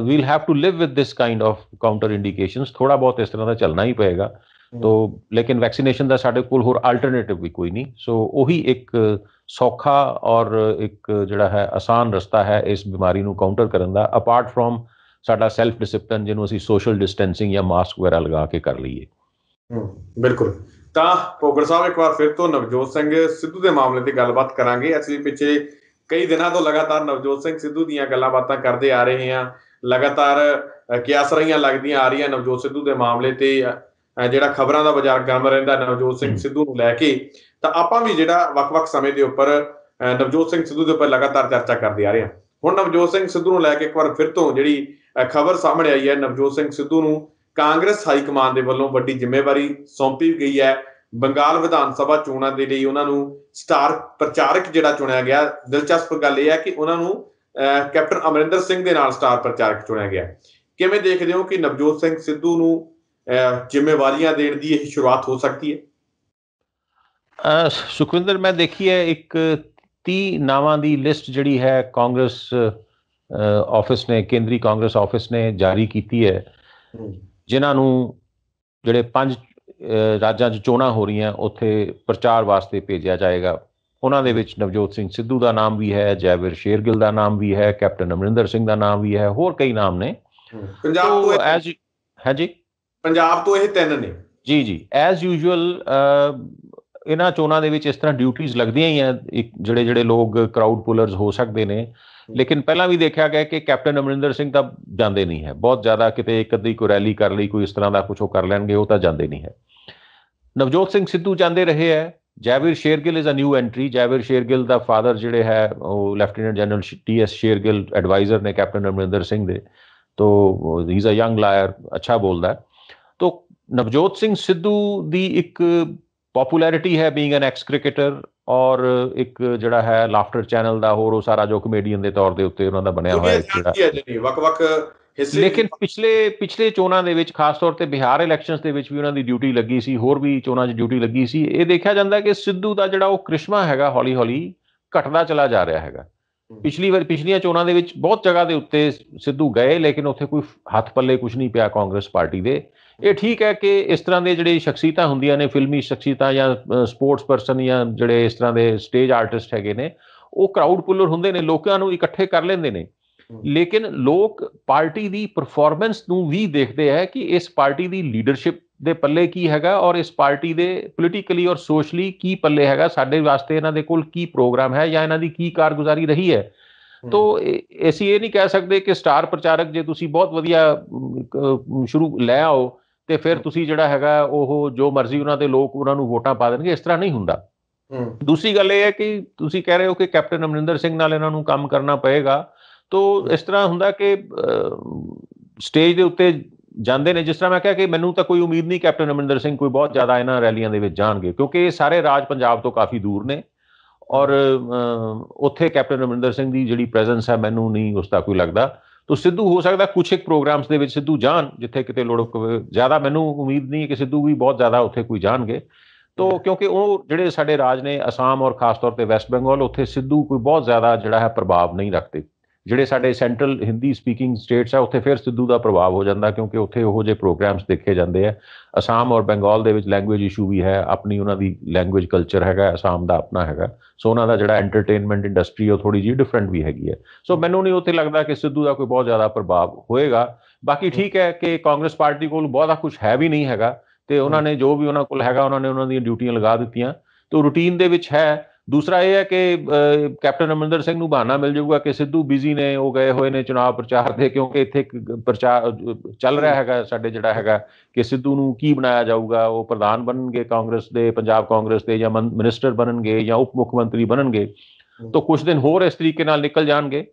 we'll have to live with this kind of counter indications ਥੋੜਾ ਬਹੁਤ ਇਸ ਤਰ੍ਹਾਂ ਦਾ ਚੱਲਣਾ ਹੀ ਪਏਗਾ ਤੋ ਲੇਕਿਨ ਵੈਕਸੀਨੇਸ਼ਨ ਦਾ ਸਾਡੇ ਕੋਲ ਹੋਰ ਆਲਟਰਨੇਟਿਵ ਵੀ ਕੋਈ ਨਹੀਂ ਸੋ ਉਹੀ ਇੱਕ ਸੌਖਾ ਔਰ ਇੱਕ ਜਿਹੜਾ ਹੈ ਆਸਾਨ ਰਸਤਾ ਹੈ ਇਸ ਬਿਮਾਰੀ ਨੂੰ ਕਾਊਂਟਰ ਕਰਨ ਦਾ ਅਪਾਰਟ ਫਰਮ ਸਾਡਾ ਸੈਲਫ ਡਿਸਪਲਿਨ ਜਿਹਨੂੰ ਅਸੀਂ ਸੋਸ਼ਲ ਡਿਸਟੈਂਸਿੰਗ ਜਾਂ ਮਾਸਕ ਵਗੈਰਾ ਲਗਾ ਕੇ ਕਰ ਲਈਏ ਹੂੰ ਬਿਲਕੁਲ ਤਾਂ ਪੋਗਰ ਸਾਹਿਬ ਇੱਕ ਵਾਰ ਫਿਰ ਤੋਂ ਨਵਜੋਤ ਸਿੰਘ ਸਿੱਧੂ ਦੇ ਮਾਮਲੇ ਤੇ ਗੱਲਬਾਤ ਕਰਾਂਗੇ ਅਸੀਂ ਪਿੱਛੇ ਕਈ ਦਿਨਾਂ ਤੋਂ ਲਗਾਤਾਰ ਨਵਜੋਤ ਸਿੰਘ ਸਿੱਧੂ ਦੀਆਂ ਗੱਲਾਂ ਬਾਤਾਂ ਕਰਦੇ ਆ ਰਹੇ ਹਾਂ ਲਗਾਤਾਰ ਰਹੀਆਂ ਲੱਗਦੀਆਂ ਆ ਰਹੀਆਂ ਨਵਜੋਤ ਸਿੱਧੂ ਦੇ ਮਾਮਲੇ ਤੇ ਜਿਹੜਾ ਖਬਰਾਂ ਦਾ ਬਾਜ਼ਾਰ ਗਰਮ ਰਹਿੰਦਾ ਨਵਜੋਤ ਸਿੰਘ ਸਿੱਧੂ ਨੂੰ ਲੈ ਕੇ ਤਾਂ ਆਪਾਂ ਵੀ ਜਿਹੜਾ ਵੱਖ-ਵੱਖ ਸਮੇਂ ਦੇ ਉੱਪਰ ਨਵਜੋਤ ਸਿੰਘ ਸਿੱਧੂ ਦੇ ਉੱਪਰ ਲਗਾਤਾਰ ਚਰਚਾ ਕਰਦੇ ਆ ਰਹੇ ਹਾਂ ਹੁਣ ਨਵਜੋਤ ਸਿੰਘ ਸਿੱਧੂ ਨੂੰ ਲੈ ਕੇ ਇੱਕ ਵਾਰ ਫਿਰ ਤੋਂ ਜਿਹੜੀ ਖਬਰ ਸਾਹਮਣੇ ਆਈ ਹੈ ਨਵਜੋਤ ਸਿੰਘ ਸਿੱਧੂ ਨੂੰ ਕਾਂਗਰਸ ਹਾਈ ਕਮਾਨ ਦੇ ਵੱਲੋਂ ਵੱਡੀ ਜ਼ਿੰਮੇਵਾਰੀ ਸੌਂਪੀ ਗਈ ਹੈ ਬੰਗਾਲ ਵਿਧਾਨ ਸਭਾ ਚੋਣਾਂ ਦੇ ਲਈ ਉਹਨਾਂ ਨੂੰ ਸਟਾਰ ਪ੍ਰਚਾਰਕ ਜਿਹੜਾ ਚੁਣਿਆ ਗਿਆ ਦਿਲਚਸਪ ਗੱਲ ਇਹ ਹੈ ਕਿ ਉਹਨਾਂ ਨੂੰ ਕੈਪਟਨ ਅਮਰਿੰਦਰ ਸਿੰਘ ਦੇ ਨਾਲ ਸਟਾਰ ਪ੍ਰਚਾਰਕ ਚੁਣਿਆ ਗਿਆ ਕਿਵੇਂ ਦੇਖਦੇ ਹੋ ਕਿ ਨਵਜੋਤ ਸਿੰਘ ਸਿੱਧੂ ਨੂੰ ਜ਼ਿੰਮੇਵਾਰੀਆਂ ਦੇਣ ਦੀ ਇਹ ਸ਼ੁਰੂਆਤ ਹੋ ਸਕਦੀ ਹੈ ਸੁਖਵਿੰਦਰ ਮੈਂ ਦੇਖੀ ਹੈ ਇੱਕ 30 ਨਾਵਾਂ ਦੀ ਲਿਸਟ ਜਿਹੜੀ ਹੈ ਕਾਂਗਰਸ ਆਫਿਸ ਨੇ ਕੇਂਦਰੀ ਕਾਂਗਰਸ ਆਫਿਸ ਨੇ ਜਾਰੀ ਕੀਤੀ ਹੈ ਜਿਨ੍ਹਾਂ ਨੂੰ ਜਿਹੜੇ ਪੰਜ ਰਾਜਾਂ 'ਚ ਚੋਣਾਂ ਹੋ ਰਹੀਆਂ ਉੱਥੇ ਪ੍ਰਚਾਰ ਵਾਸਤੇ ਭੇਜਿਆ ਜਾਏਗਾ ਉਹਨਾਂ ਦੇ ਵਿੱਚ ਨਵਜੋਤ ਸਿੰਘ ਸਿੱਧੂ ਦਾ ਨਾਮ ਵੀ ਹੈ ਜੈਵਿਰ ਸ਼ੇਰਗਿੱਲ ਦਾ ਨਾਮ ਵੀ ਹੈ ਕੈਪਟਨ ਅਮਰਿੰਦਰ ਸਿੰਘ ਦਾ ਨਾਮ ਵੀ ਹੈ ਹੋਰ ਕਈ ਨਾਮ ਨੇ ਪੰਜਾਬ ਤੋਂ ਐਜ਼ ਹਾਂਜੀ ਪੰਜਾਬ ਤੋਂ ਇਹ ਤਿੰਨ ਨੇ ਜੀ ਜੀ ਐਜ਼ ਯੂਜੂਅਲ ਇਹਨਾਂ ਚੋਣਾਂ ਦੇ ਵਿੱਚ ਇਸ ਤਰ੍ਹਾਂ ਡਿਊਟੀਆਂ ਲੱਗਦੀਆਂ ਹੀ ਆ ਜਿਹੜੇ ਜਿਹੜੇ ਲੋਕ ਕਰਾਊਡ ਪੁਲਰਸ ਹੋ ਸਕਦੇ ਨੇ ਲੇਕਿਨ ਪਹਿਲਾਂ ਵੀ ਦੇਖਿਆ ਗਿਆ ਕਿ ਕੈਪਟਨ ਅਮਰਿੰਦਰ ਸਿੰਘ ਤਾਂ ਜਾਂਦੇ ਨਹੀਂ ਹੈ ਬਹੁਤ ਜ਼ਿਆਦਾ ਕਿਤੇ ਇੱਕ ਅੱਧੀ ਕੋਈ ਰੈਲੀ ਕਰ ਲਈ ਕੋਈ ਇਸ ਤਰ੍ਹਾਂ ਦਾ ਕੁਝ ਉਹ ਕਰ ਲੈਣਗੇ ਉਹ ਤਾਂ ਜਾਂਦੇ ਨਹੀਂ ਹੈ ਨਵਜੋਤ ਸਿੰਘ ਸਿੱਧੂ ਜਾਂਦੇ ਰਹੇ ਹੈ Jaiveer Shergill is a new entry Jaiveer Shergill ਦਾ ਫਾਦਰ ਜਿਹੜੇ ਹੈ ਉਹ lieutenant general T S Shergill adviser ਨੇ ਕੈਪਟਨ ਅਮਰਿੰਦਰ ਸਿੰਘ ਦੇ ਤੋ ਹੀ ਇਜ਼ ਅ ਯੰਗ ਲਾਇਰ ਅੱਛਾ ਬੋਲਦਾ ਹੈ ਤੋ ਨਵਜੋਤ ਸਿੰਘ ਸਿੱਧੂ ਦੀ ਇੱਕ ਪਪੂਲੈਰਿਟੀ ਹੈ ਬੀਇੰਗ ਐਨ ਐਕਸ ਕ੍ਰਿਕਟਰ ਔਰ ਇੱਕ ਜਿਹੜਾ ਹੈ ਲਾਫਟਰ ਚੈਨਲ ਦਾ ਹੋਰ ਉਹ ਸਾਰਾ ਜੋ ਕਮੇਡੀਅਨ ਦੇ ਤੌਰ ਦੇ ਉੱਤੇ ਉਹਨਾਂ ਦਾ ਬਣਿਆ ਹੋਇਆ ਹੈ ਜਿਹੜਾ ਵਕ-ਵਕ ਹਿੱਸੇ ਲੇਕਿਨ ਪਿਛਲੇ ਪਿਛਲੇ ਚੋਣਾਂ ਦੇ ਵਿੱਚ ਖਾਸ ਤੌਰ ਤੇ ਬਿਹਾਰ ਇਲੈਕਸ਼ਨਸ ਦੇ ਵਿੱਚ ਵੀ ਉਹਨਾਂ ਦੀ ਡਿਊਟੀ ਲੱਗੀ ਸੀ ਹੋਰ ਵੀ ਚੋਣਾਂ 'ਚ ਡਿਊਟੀ ਲੱਗੀ ਸੀ ਇਹ ਦੇਖਿਆ ਜਾਂਦਾ ਕਿ ਸਿੱਧੂ ਦਾ ਜਿਹੜਾ ਉਹ ਕ੍ਰਿਸ਼ਮਾ ਹੈਗਾ ਹੌਲੀ-ਹੌਲੀ ਘਟਦਾ ਚਲਾ ਜਾ ਰਿਹਾ ਹੈਗਾ ਪਿਛਲੀ ਵਾਰ ਪਿਛਲੀਆਂ ਚੋਣਾਂ ਦੇ ਵਿੱਚ ਬਹੁਤ ਜਗ੍ਹਾ ਦੇ ਉੱਤੇ ਸਿੱਧੂ ਗਏ ਲੇਕਿਨ ਉੱਥੇ ਕੋਈ ਹੱਥ ਪੱਲੇ ਕੁਝ ਨਹੀਂ ਪਿਆ ਕਾਂਗਰਸ ਪਾਰਟੀ ਦੇ ਇਹ ਠੀਕ ਹੈ ਕਿ ਇਸ ਤਰ੍ਹਾਂ ਦੇ ਜਿਹੜੇ ਸ਼ਖਸੀਅਤਾਂ ਹੁੰਦੀਆਂ ਨੇ ਫਿਲਮੀ ਸ਼ਖਸੀਅਤਾਂ ਜਾਂ ਸਪੋਰਟਸ ਪਰਸਨ ਜਾਂ ਜਿਹੜੇ ਇਸ ਤਰ੍ਹਾਂ ਦੇ ਸਟੇਜ ਆਰਟਿਸਟ ਹੈਗੇ ਨੇ ਉਹ ਕਰਾਊਡ ਪੁਲਰ ਹੁੰਦੇ ਨੇ ਲੋਕਾਂ ਨੂੰ ਇਕੱਠੇ ਕਰ ਲੈਂਦੇ ਨੇ ਲੇਕਿਨ ਲੋਕ ਪਾਰਟੀ ਦੀ ਪਰਫਾਰਮੈਂਸ ਨੂੰ ਵੀ ਦੇਖਦੇ ਹੈ ਕਿ ਇਸ ਪਾਰਟੀ ਦੀ ਲੀਡਰਸ਼ਿਪ ਦੇ ਪੱਲੇ ਕੀ ਹੈਗਾ ਔਰ ਇਸ ਪਾਰਟੀ ਦੇ ਪੋਲੀਟੀਕਲੀ ਔਰ ਸੋਸ਼ਲੀ ਕੀ ਪੱਲੇ ਹੈਗਾ ਸਾਡੇ ਵਾਸਤੇ ਇਹਨਾਂ ਦੇ ਕੋਲ ਕੀ ਪ੍ਰੋਗਰਾਮ ਹੈ ਜਾਂ ਇਹਨਾਂ ਦੀ ਕੀ ਕਾਰਗੁਜ਼ਾਰੀ ਰਹੀ ਹੈ ਤੋ ਅਸੀਂ ਇਹ ਨਹੀਂ ਕਹਿ ਸਕਦੇ ਕਿ ਸਟਾਰ ਪ੍ਰਚਾਰਕ ਜੇ ਤੁਸੀਂ ਬਹੁਤ ਵਧੀਆ ਸ਼ੁਰੂ ਲੈ ਆਓ ਤੇ ਫਿਰ ਤੁਸੀਂ ਜਿਹੜਾ ਹੈਗਾ ਉਹ ਜੋ ਮਰਜ਼ੀ ਉਹਨਾਂ ਦੇ ਲੋਕ ਉਹਨਾਂ ਨੂੰ ਵੋਟਾਂ ਪਾ ਦੇਣਗੇ ਇਸ ਤਰ੍ਹਾਂ ਨਹੀਂ ਹੁੰਦਾ ਦੂਸਰੀ ਗੱਲ ਇਹ ਹੈ ਕਿ ਤੁਸੀਂ ਕਹਿ ਰਹੇ ਹੋ ਕਿ ਕੈਪਟਨ ਅਮਰਿੰਦਰ ਸਿੰਘ ਨਾਲ ਇਹਨਾਂ ਨੂੰ ਕੰਮ ਕਰਨਾ ਪਏਗਾ ਤੋਂ ਇਸ ਤਰ੍ਹਾਂ ਹੁੰਦਾ ਕਿ ਸਟੇਜ ਦੇ ਉੱਤੇ ਜਾਂਦੇ ਨੇ ਜਿਸ ਤਰ੍ਹਾਂ ਮੈਂ ਕਿਹਾ ਕਿ ਮੈਨੂੰ ਤਾਂ ਕੋਈ ਉਮੀਦ ਨਹੀਂ ਕੈਪਟਨ ਅਮਰਿੰਦਰ ਸਿੰਘ ਕੋਈ ਬਹੁਤ ਜ਼ਿਆਦਾ ਇਹਨਾਂ ਰੈਲੀਆਂ ਦੇ ਵਿੱਚ ਜਾਣਗੇ ਕਿਉਂਕਿ ਇਹ ਸਾਰੇ ਰਾਜ ਪੰਜਾਬ ਤੋਂ ਕਾਫੀ ਦੂਰ ਨੇ ਔਰ ਉੱਥੇ ਕੈਪਟਨ ਅਮਰਿੰਦਰ ਸਿੰਘ ਦੀ ਜਿਹੜੀ ਪ੍ਰੈਜ਼ੈਂਸ ਹੈ ਮੈਨੂੰ ਨਹੀਂ ਉਸ ਦਾ ਕੋਈ ਲੱਗਦਾ ਤੋ ਸਿੱਧੂ ਹੋ ਸਕਦਾ ਕੁਝ ਇੱਕ ਪ੍ਰੋਗਰਾਮਸ ਦੇ ਵਿੱਚ ਸਿੱਧੂ ਜਾਣ ਜਿੱਥੇ ਕਿਤੇ ਲੋੜ ਜ਼ਿਆਦਾ ਮੈਨੂੰ ਉਮੀਦ ਨਹੀਂ ਕਿ ਸਿੱਧੂ ਵੀ ਬਹੁਤ ਜ਼ਿਆਦਾ ਉੱਥੇ ਕੋਈ ਜਾਣਗੇ ਤੋ ਕਿਉਂਕਿ ਉਹ ਜਿਹੜੇ ਸਾਡੇ ਰਾਜ ਨੇ ਅਸਾਮ ਔਰ ਖਾਸ ਤੌਰ ਤੇ ਵੈਸਟ ਬੰਗਾਲ ਉੱਥੇ ਸਿੱਧੂ ਕੋਈ ਬਹੁਤ ਜ਼ਿਆਦਾ ਜਿਹੜਾ ਹੈ ਪ੍ਰਭਾਵ ਨਹੀਂ ਰੱਖਦੇ ਜਿਹੜੇ ਸਾਡੇ ਸੈਂਟਰਲ ਹਿੰਦੀ ਸਪੀਕਿੰਗ ਸਟੇਟਸ ਆ ਉੱਥੇ ਫਿਰ ਸਿੱਧੂ ਦਾ ਪ੍ਰਭਾਵ ਹੋ ਜਾਂਦਾ ਕਿਉਂਕਿ ਉੱਥੇ ਉਹੋ ਜਿਹੇ ਪ੍ਰੋਗਰਾਮਸ ਦੇਖੇ ਜਾਂਦੇ ਆ ਅਸਾਮ ਔਰ ਬੰਗਾਲ ਦੇ ਵਿੱਚ ਲੈਂਗੁਏਜ ਇਸ਼ੂ ਵੀ ਹੈ ਆਪਣੀ ਉਹਨਾਂ ਦੀ ਲੈਂਗੁਏਜ ਕਲਚਰ ਹੈਗਾ ਅਸਾਮ ਦਾ ਆਪਣਾ ਹੈਗਾ ਸੋ ਉਹਨਾਂ ਦਾ ਜਿਹੜਾ ਐਂਟਰਟੇਨਮੈਂਟ ਇੰਡਸਟਰੀ ਉਹ ਥੋੜੀ ਜੀ ਡਿਫਰੈਂਟ ਵੀ ਹੈਗੀ ਹੈ ਸੋ ਮੈਨੂੰ ਨਹੀਂ ਉੱਥੇ ਲੱਗਦਾ ਕਿ ਸਿੱਧੂ ਦਾ ਕੋਈ ਬਹੁਤ ਜ਼ਿਆਦਾ ਪ੍ਰਭਾਵ ਹੋਏਗਾ ਬਾਕੀ ਠੀਕ ਹੈ ਕਿ ਕਾਂਗਰਸ ਪਾਰਟੀ ਕੋਲ ਬਹੁਤਾ ਕੁਝ ਹੈ ਵੀ ਨਹੀਂ ਹੈਗਾ ਤੇ ਉਹਨਾਂ ਨੇ ਜੋ ਵੀ ਉਹਨਾਂ ਕੋਲ ਹੈਗਾ ਉਹਨਾਂ ਨੇ ਉਹਨਾਂ ਦੀਆਂ ਡਿਊਟੀਆਂ ਲਗਾ ਦਿੱਤੀਆਂ ਤੋ ਰੂਟੀਨ ਦੇ ਵਿੱਚ ਹੈ ਦੂਸਰਾ ਇਹ ਹੈ ਕਿ ਕੈਪਟਨ ਅਮਰਿੰਦਰ ਸਿੰਘ ਨੂੰ ਬਹਾਨਾ ਮਿਲ ਜਾਊਗਾ ਕਿ ਸਿੱਧੂ ਬਿਜ਼ੀ ਨੇ ਉਹ ਗਏ ਹੋਏ ਨੇ ਚੋਣ ਪ੍ਰਚਾਰ ਦੇ ਕਿਉਂਕਿ ਇੱਥੇ ਪ੍ਰਚਾਰ ਚੱਲ ਰਿਹਾ ਹੈਗਾ ਸਾਡੇ ਜਿਹੜਾ ਹੈਗਾ ਕਿ ਸਿੱਧੂ ਨੂੰ ਕੀ ਬਣਾਇਆ ਜਾਊਗਾ ਉਹ ਪ੍ਰਧਾਨ ਬਣਨਗੇ ਕਾਂਗਰਸ ਦੇ ਪੰਜਾਬ ਕਾਂਗਰਸ ਦੇ ਜਾਂ ਮਿਨਿਸਟਰ ਬਣਨਗੇ ਜਾਂ ਉਪ ਮੁੱਖ ਮੰਤਰੀ ਬਣਨਗੇ ਤਾਂ ਕੁਝ ਦਿਨ ਹੋਰ ਇਸ ਤਰੀਕੇ ਨਾਲ ਨਿਕਲ ਜਾਣਗੇ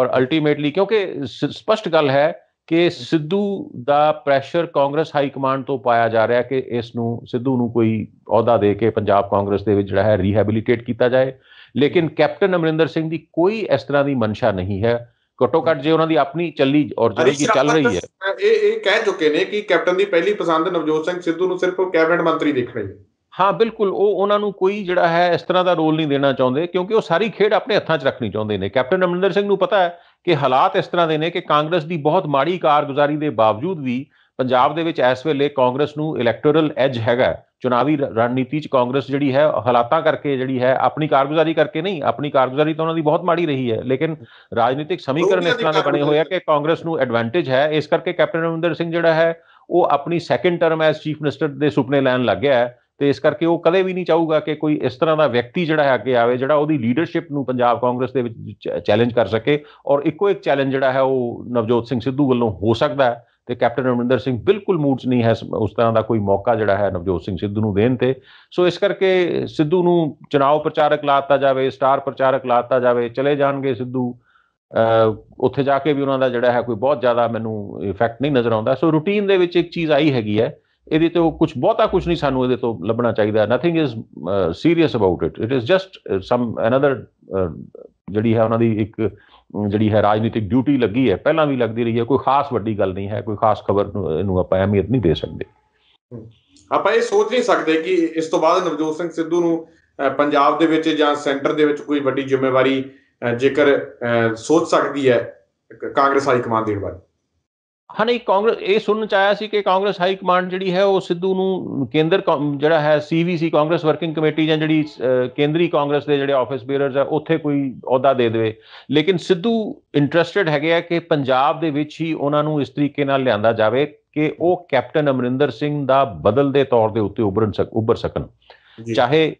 ਔਰ ਅਲਟੀਮੇਟਲੀ ਕਿਉਂਕਿ ਸਪਸ਼ਟ ਗੱਲ ਹੈ ਕਿ ਸਿੱਧੂ ਦਾ ਪ੍ਰੈਸ਼ਰ ਕਾਂਗਰਸ ਹਾਈ ਕਮਾਂਡ ਤੋਂ ਪਾਇਆ ਜਾ ਰਿਹਾ ਕਿ ਇਸ ਨੂੰ ਸਿੱਧੂ ਨੂੰ ਕੋਈ ਅਹੁਦਾ ਦੇ ਕੇ ਪੰਜਾਬ ਕਾਂਗਰਸ ਦੇ ਵਿੱਚ ਜਿਹੜਾ ਹੈ ਰੀਹੈਬਿਲਿਟੇਟ ਕੀਤਾ ਜਾਏ ਲੇਕਿਨ ਕੈਪਟਨ ਅਮਰਿੰਦਰ ਸਿੰਘ ਦੀ ਕੋਈ ਇਸ ਤਰ੍ਹਾਂ ਦੀ ਮਨਸ਼ਾ ਨਹੀਂ ਹੈ ਘਟੋ ਘਟ ਜੇ ਉਹਨਾਂ ਦੀ ਆਪਣੀ ਚੱਲੀ ਔਰ ਜਿਹੜੀ ਕੀ ਚੱਲ ਰਹੀ ਹੈ ਇਹ ਇਹ ਕਹਿ ਚੁੱਕੇ ਨੇ ਕਿ ਕੈਪਟਨ ਦੀ ਪਹਿਲੀ ਪਸੰਦ ਨਵਜੋਤ ਸਿੰਘ ਸਿੱਧੂ ਨੂੰ ਸਿਰਫ ਕੈਬਨਿਟ ਮੰਤਰੀ ਰਹੇ ਹੈ ਹਾਂ ਬਿਲਕੁਲ ਉਹ ਉਹਨਾਂ ਨੂੰ ਕੋਈ ਜਿਹੜਾ ਹੈ ਇਸ ਤਰ੍ਹਾਂ ਦਾ ਰੋਲ ਨਹੀਂ ਦੇਣਾ ਚਾਹੁੰਦੇ ਕਿਉਂਕਿ ਉਹ ਸਾਰੀ ਖੇਡ ਆਪਣੇ ਹੱਥਾਂ 'ਚ ਰੱਖਣੀ ਚਾਹੁੰਦੇ ਨੇ ਕੈਪਟਨ ਅਮਰਿੰਦਰ ਸਿੰਘ ਨੂੰ ਪਤਾ ਹੈ ਕਿ ਹਾਲਾਤ ਇਸ ਤਰ੍ਹਾਂ ਦੇ ਨੇ ਕਿ ਕਾਂਗਰਸ ਦੀ ਬਹੁਤ ਮਾੜੀ ਕਾਰਗੁਜ਼ਾਰੀ ਦੇ ਬਾਵਜੂਦ ਵੀ ਪੰਜਾਬ ਦੇ ਵਿੱਚ ਇਸ ਵੇਲੇ ਕਾਂਗਰਸ ਨੂੰ ਇਲੈਕਟੋਰਲ ਐਜ ਹੈਗਾ ਚੁਣਾਵੀ ਰਣਨੀਤੀ 'ਚ ਕਾਂਗਰਸ ਜਿਹੜੀ ਹੈ ਹਾਲਾਤਾਂ ਕਰਕੇ ਜਿਹੜੀ ਹੈ ਆਪਣੀ ਕਾਰਗੁਜ਼ਾਰੀ ਕਰਕੇ ਨਹੀਂ ਆਪਣੀ ਕਾਰਗੁਜ਼ਾਰੀ ਤਾਂ ਉਹਨਾਂ ਦੀ ਬਹੁਤ ਮਾੜੀ ਰਹੀ ਹੈ ਲੇਕਿਨ ਰਾਜਨੀਤਿਕ ਸਮੀਕਰਨ ਇਸ ਤਰ੍ਹਾਂ ਦੇ ਬਣੇ ਹੋਏ ਆ ਕਿ ਕਾਂਗਰਸ ਨੂੰ ਐਡਵਾਂਟੇਜ ਹੈ ਇਸ ਕਰਕੇ ਕੈਪਟਨ ਅਮਰਿੰਦਰ ਸਿੰਘ ਜਿਹੜਾ ਹੈ ਉਹ ਆਪਣੀ second term as chief minister ਦੇ ਸੁਪਨੇ ਲੈਣ ਲੱਗ ਗਿਆ ਹੈ ਤੇ ਇਸ ਕਰਕੇ ਉਹ ਕਦੇ ਵੀ ਨਹੀਂ ਚਾਹੂਗਾ ਕਿ ਕੋਈ ਇਸ ਤਰ੍ਹਾਂ ਦਾ ਵਿਅਕਤੀ ਜਿਹੜਾ ਹੈ ਅੱਗੇ ਆਵੇ ਜਿਹੜਾ ਉਹਦੀ ਲੀਡਰਸ਼ਿਪ ਨੂੰ ਪੰਜਾਬ ਕਾਂਗਰਸ ਦੇ ਵਿੱਚ ਚੈਲੰਜ ਕਰ ਸਕੇ ਔਰ ਇੱਕੋ ਇੱਕ ਚੈਲੰਜ ਜਿਹੜਾ ਹੈ ਉਹ ਨਵਜੋਤ ਸਿੰਘ ਸਿੱਧੂ ਵੱਲੋਂ ਹੋ ਸਕਦਾ ਹੈ ਤੇ ਕੈਪਟਨ ਅਮਰਿੰਦਰ ਸਿੰਘ ਬਿਲਕੁਲ ਮੂਡਸ ਨਹੀਂ ਹੈ ਉਸ ਤਰ੍ਹਾਂ ਦਾ ਕੋਈ ਮੌਕਾ ਜਿਹੜਾ ਹੈ ਨਵਜੋਤ ਸਿੰਘ ਸਿੱਧੂ ਨੂੰ ਦੇਣ ਤੇ ਸੋ ਇਸ ਕਰਕੇ ਸਿੱਧੂ ਨੂੰ ਚਨਾਵ ਪ੍ਰਚਾਰਕ ਲਾਤਾ ਜਾਵੇ ਸਟਾਰ ਪ੍ਰਚਾਰਕ ਲਾਤਾ ਜਾਵੇ ਚਲੇ ਜਾਣਗੇ ਸਿੱਧੂ ਉੱਥੇ ਜਾ ਕੇ ਵੀ ਉਹਨਾਂ ਦਾ ਜਿਹੜਾ ਹੈ ਕੋਈ ਬਹੁਤ ਜ਼ਿਆਦਾ ਮੈਨੂੰ ਇਫੈਕਟ ਨਹੀਂ ਨਜ਼ਰ ਆਉਂਦਾ ਸੋ ਰੁਟੀਨ ਦੇ ਵਿੱਚ ਇੱਕ ਚੀਜ਼ ਆਈ ਹੈਗੀ ਹੈ ਇਹਦੇ ਤੋਂ ਕੁਝ ਬਹੁਤਾ ਕੁਝ ਨਹੀਂ ਸਾਨੂੰ ਇਹਦੇ ਤੋਂ ਲੱਭਣਾ ਚਾਹੀਦਾ nothing is serious about it it is just some another ਜਿਹੜੀ ਹੈ ਉਹਨਾਂ ਦੀ ਇੱਕ ਜਿਹੜੀ ਹੈ ਰਾਜਨੀਤਿਕ ਡਿਊਟੀ ਲੱਗੀ ਹੈ ਪਹਿਲਾਂ ਵੀ ਲੱਗਦੀ ਰਹੀ ਹੈ ਕੋਈ ਖਾਸ ਵੱਡੀ ਗੱਲ ਨਹੀਂ ਹੈ ਕੋਈ ਖਾਸ ਖਬਰ ਨੂੰ ਆਪਾਂ ਅਹਿਮੀਅਤ ਨਹੀਂ ਦੇ ਸਕਦੇ ਆਪਾਂ ਇਹ ਸੋਚ ਨਹੀਂ ਸਕਦੇ ਕਿ ਇਸ ਤੋਂ ਬਾਅਦ ਨਵਜੋਤ ਸਿੰਘ ਸਿੱਧੂ ਨੂੰ ਪੰਜਾਬ ਦੇ ਵਿੱਚ ਜਾਂ ਸੈਂਟਰ ਦੇ ਵਿੱਚ ਕੋਈ ਵੱਡੀ ਜ਼ਿੰਮੇਵਾਰੀ ਜੇਕਰ ਸੋਚ ਸਕਦੀ ਹੈ ਕਾਂਗਰਸ ਹਾਈ ਕਮਾਂਡ ਦੇਣ ਵਾਲੀ ਹਾਂ ਨਹੀਂ ਕਾਂਗਰਸ ਇਹ ਸੁਣਨ ਚ ਆਇਆ ਸੀ ਕਿ ਕਾਂਗਰਸ ਹਾਈ ਕਮਾਂਡ ਜਿਹੜੀ ਹੈ ਉਹ ਸਿੱਧੂ ਨੂੰ ਕੇਂਦਰ ਜਿਹੜਾ ਹੈ ਸੀਵੀਸੀ ਕਾਂਗਰਸ ਵਰਕਿੰਗ ਕਮੇਟੀ ਜਾਂ ਜਿਹੜੀ ਕੇਂਦਰੀ ਕਾਂਗਰਸ ਦੇ ਜਿਹੜੇ ਆਫਿਸ ਬੀਅਰਰਸ ਆ ਉੱਥੇ ਕੋਈ ਅਹੁਦਾ ਦੇ ਦੇਵੇ ਲੇਕਿਨ ਸਿੱਧੂ ਇੰਟਰਸਟਿਡ ਹੈਗੇ ਆ ਕਿ ਪੰਜਾਬ ਦੇ ਵਿੱਚ ਹੀ ਉਹਨਾਂ ਨੂੰ ਇਸ ਤਰੀਕੇ ਨਾਲ ਲਿਆਂਦਾ ਜਾਵੇ ਕਿ ਉਹ ਕੈਪਟਨ ਅਮਰਿੰਦਰ ਸਿੰਘ ਦਾ ਬਦਲ ਦੇ ਤੌਰ ਦੇ ਉੱਤੇ ਉੱਭਰਨ ਸਕ ਉੱਭਰ ਸਕਣ ਚਾਹੇ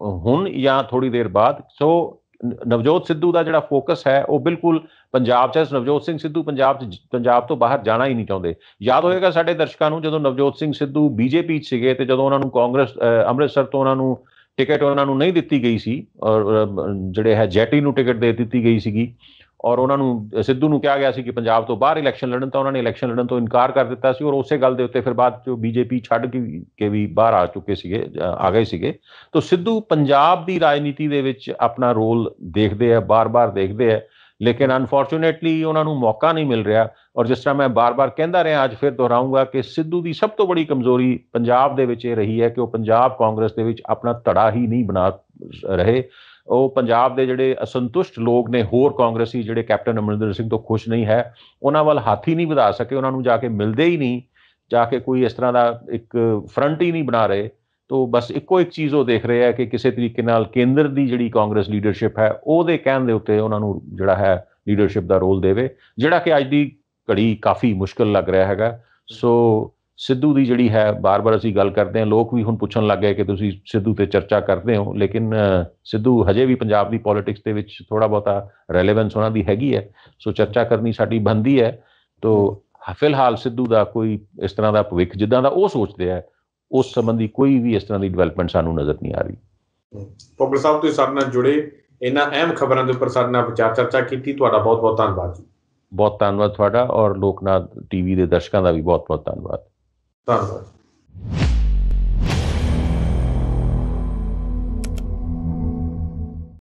ਹੁਣ ਜਾਂ ਥੋੜੀ ਦੇਰ ਬਾਅਦ ਸੋ ਨਵਜੋਤ ਸਿੱਧੂ ਦਾ ਜਿਹੜਾ ਫੋਕਸ ਹੈ ਉਹ ਬਿਲਕੁਲ ਪੰਜਾਬ 'ਚ ਹੈ ਨਵਜੋਤ ਸਿੰਘ ਸਿੱਧੂ ਪੰਜਾਬ 'ਚ ਪੰਜਾਬ ਤੋਂ ਬਾਹਰ ਜਾਣਾ ਹੀ ਨਹੀਂ ਚਾਹੁੰਦੇ ਯਾਦ ਹੋਏਗਾ ਸਾਡੇ ਦਰਸ਼ਕਾਂ ਨੂੰ ਜਦੋਂ ਨਵਜੋਤ ਸਿੰਘ ਸਿੱਧੂ ਬੀਜੇਪੀ 'ਚ ਸੀਗੇ ਤੇ ਜਦੋਂ ਉਹਨਾਂ ਨੂੰ ਕਾਂਗਰਸ ਅੰਮ੍ਰਿਤਸਰ ਤੋਂ ਉਹਨਾਂ ਨੂੰ ਟਿਕਟ ਉਹਨਾਂ ਨੂੰ ਨਹੀਂ ਦਿੱਤੀ ਗਈ ਸੀ ਔਰ ਜਿਹੜੇ ਹੈ ਜੈਟੀ ਨੂੰ ਟਿਕਟ ਦੇ ਦਿੱਤੀ ਗਈ ਸੀਗੀ ਔਰ ਉਹਨਾਂ ਨੂੰ ਸਿੱਧੂ ਨੂੰ ਕਿਹਾ ਗਿਆ ਸੀ ਕਿ ਪੰਜਾਬ ਤੋਂ ਬਾਹਰ ਇਲੈਕਸ਼ਨ ਲੜਨ ਤਾਂ ਉਹਨਾਂ ਨੇ ਇਲੈਕਸ਼ਨ ਲੜਨ ਤੋਂ ਇਨਕਾਰ ਕਰ ਦਿੱਤਾ ਸੀ ਔਰ ਉਸੇ ਗੱਲ ਦੇ ਉੱਤੇ ਫਿਰ ਬਾਅਦ ਚੋਂ ਬੀਜੇਪੀ ਛੱਡ ਕੇ ਵੀ ਬਾਹਰ ਆ ਚੁੱਕੇ ਸੀਗੇ ਆ ਗਏ ਸੀਗੇ ਤਾਂ ਸਿੱਧੂ ਪੰਜਾਬ ਦੀ ਰਾਜਨੀਤੀ ਦੇ ਵਿੱਚ ਆਪਣਾ ਰੋਲ ਦੇਖਦੇ ਆ ਬਾਰ-ਬਾਰ ਦੇਖਦੇ ਆ ਲੇਕਿਨ ਅਨਫੋਰਚੂਨੇਟਲੀ ਉਹਨਾਂ ਨੂੰ ਮੌਕਾ ਨਹੀਂ ਮਿਲ ਰਿਹਾ ਔਰ ਜਿਸ ਤਰ੍ਹਾਂ ਮੈਂ ਬਾਰ-ਬਾਰ ਕਹਿੰਦਾ ਰਿਹਾ ਅੱਜ ਫਿਰ ਦੁਹਰਾਉਂਗਾ ਕਿ ਸਿੱਧੂ ਦੀ ਸਭ ਤੋਂ ਵੱਡੀ ਕਮਜ਼ੋਰੀ ਪੰਜਾਬ ਦੇ ਵਿੱਚ ਇਹ ਰਹੀ ਹੈ ਕਿ ਉਹ ਪੰਜਾਬ ਕਾਂਗਰਸ ਦੇ ਵਿੱਚ ਆਪਣਾ ਧੜਾ ਹੀ ਨਹੀਂ ਬਣਾ ਰਹੇ ਉਹ ਪੰਜਾਬ ਦੇ ਜਿਹੜੇ ਅਸੰਤੁਸ਼ਟ ਲੋਕ ਨੇ ਹੋਰ ਕਾਂਗਰਸੀ ਜਿਹੜੇ ਕੈਪਟਨ ਅਮਰਿੰਦਰ ਸਿੰਘ ਤੋਂ ਖੁਸ਼ ਨਹੀਂ ਹੈ ਉਹਨਾਂ ਵੱਲ ਹੱਥ ਹੀ ਨਹੀਂ ਵਧਾ ਸਕੇ ਉਹਨਾਂ ਨੂੰ ਜਾ ਕੇ ਮਿਲਦੇ ਹੀ ਨਹੀਂ ਜਾ ਕੇ ਕੋਈ ਇਸ ਤਰ੍ਹਾਂ ਦਾ ਇੱਕ ਫਰੰਟ ਹੀ ਨਹੀਂ ਬਣਾ ਰਹੇ ਤੋ ਬਸ ਇੱਕੋ ਇੱਕ ਚੀਜ਼ ਉਹ ਦੇਖ ਰਹੇ ਹੈ ਕਿ ਕਿਸੇ ਤਰੀਕੇ ਨਾਲ ਕੇਂਦਰ ਦੀ ਜਿਹੜੀ ਕਾਂਗਰਸ ਲੀਡਰਸ਼ਿਪ ਹੈ ਉਹਦੇ ਕਹਿਣ ਦੇ ਉੱਤੇ ਉਹਨਾਂ ਨੂੰ ਜਿਹੜਾ ਹੈ ਲੀਡਰਸ਼ਿਪ ਦਾ ਰੋਲ ਦੇਵੇ ਜਿਹੜਾ ਕਿ ਅੱਜ ਦੀ ਘੜੀ ਕਾਫੀ ਮੁਸ਼ਕਲ ਲੱਗ ਰਿਹਾ ਹੈਗਾ ਸੋ ਸਿੱਧੂ ਦੀ ਜਿਹੜੀ ਹੈ ਬਾਰ-ਬਾਰ ਅਸੀਂ ਗੱਲ ਕਰਦੇ ਹਾਂ ਲੋਕ ਵੀ ਹੁਣ ਪੁੱਛਣ ਲੱਗ ਗਏ ਕਿ ਤੁਸੀਂ ਸਿੱਧੂ ਤੇ ਚਰਚਾ ਕਰਦੇ ਹੋ ਲੇਕਿਨ ਸਿੱਧੂ ਹਜੇ ਵੀ ਪੰਜਾਬ ਦੀ ਪੋਲਿਟਿਕਸ ਦੇ ਵਿੱਚ ਥੋੜਾ ਬਹੁਤਾ ਰੈਲੇਵੈਂਸ ਉਹਨਾਂ ਦੀ ਹੈਗੀ ਹੈ ਸੋ ਚਰਚਾ ਕਰਨੀ ਸਾਡੀ ਬੰਦੀ ਹੈ ਤੋਂ ਫਿਲਹਾਲ ਸਿੱਧੂ ਦਾ ਕੋਈ ਇਸ ਤਰ੍ਹਾਂ ਦਾ ਭਵਿੱਖ ਜਿੱਦਾਂ ਦਾ ਉਹ ਸੋਚਦੇ ਆ ਉਸ ਸੰਬੰਧੀ ਕੋਈ ਵੀ ਇਸ ਤਰ੍ਹਾਂ ਦੀ ਡਿਵੈਲਪਮੈਂਟ ਸਾਨੂੰ ਨਜ਼ਰ ਨਹੀਂ ਆ ਰਹੀ ਪਬਲਿਕ ਸਾਹਿਬ ਤੁਸੀਂ ਸਾਡੇ ਨਾਲ ਜੁੜੇ ਇਹਨਾਂ ਅਹਿਮ ਖਬਰਾਂ ਦੇ ਉੱਪਰ ਸਾਡੇ ਨਾਲ ਵਿਚਾਰ ਚਰਚਾ ਕੀਤੀ ਤੁਹਾਡਾ ਬਹੁਤ ਬਹੁਤ ਧੰਨਵਾਦ ਜੀ ਬਹੁਤ ਧੰਨਵਾਦ ਤੁਹਾਡਾ ਔਰ ਲੋਕਨਾਥ ਟੀਵੀ ਦੇ ਦਰਸ਼ਕਾਂ ਦਾ ਵੀ ਬਹੁਤ ਬਹੁਤ ਧੰਨਵਾਦ Да. завтра.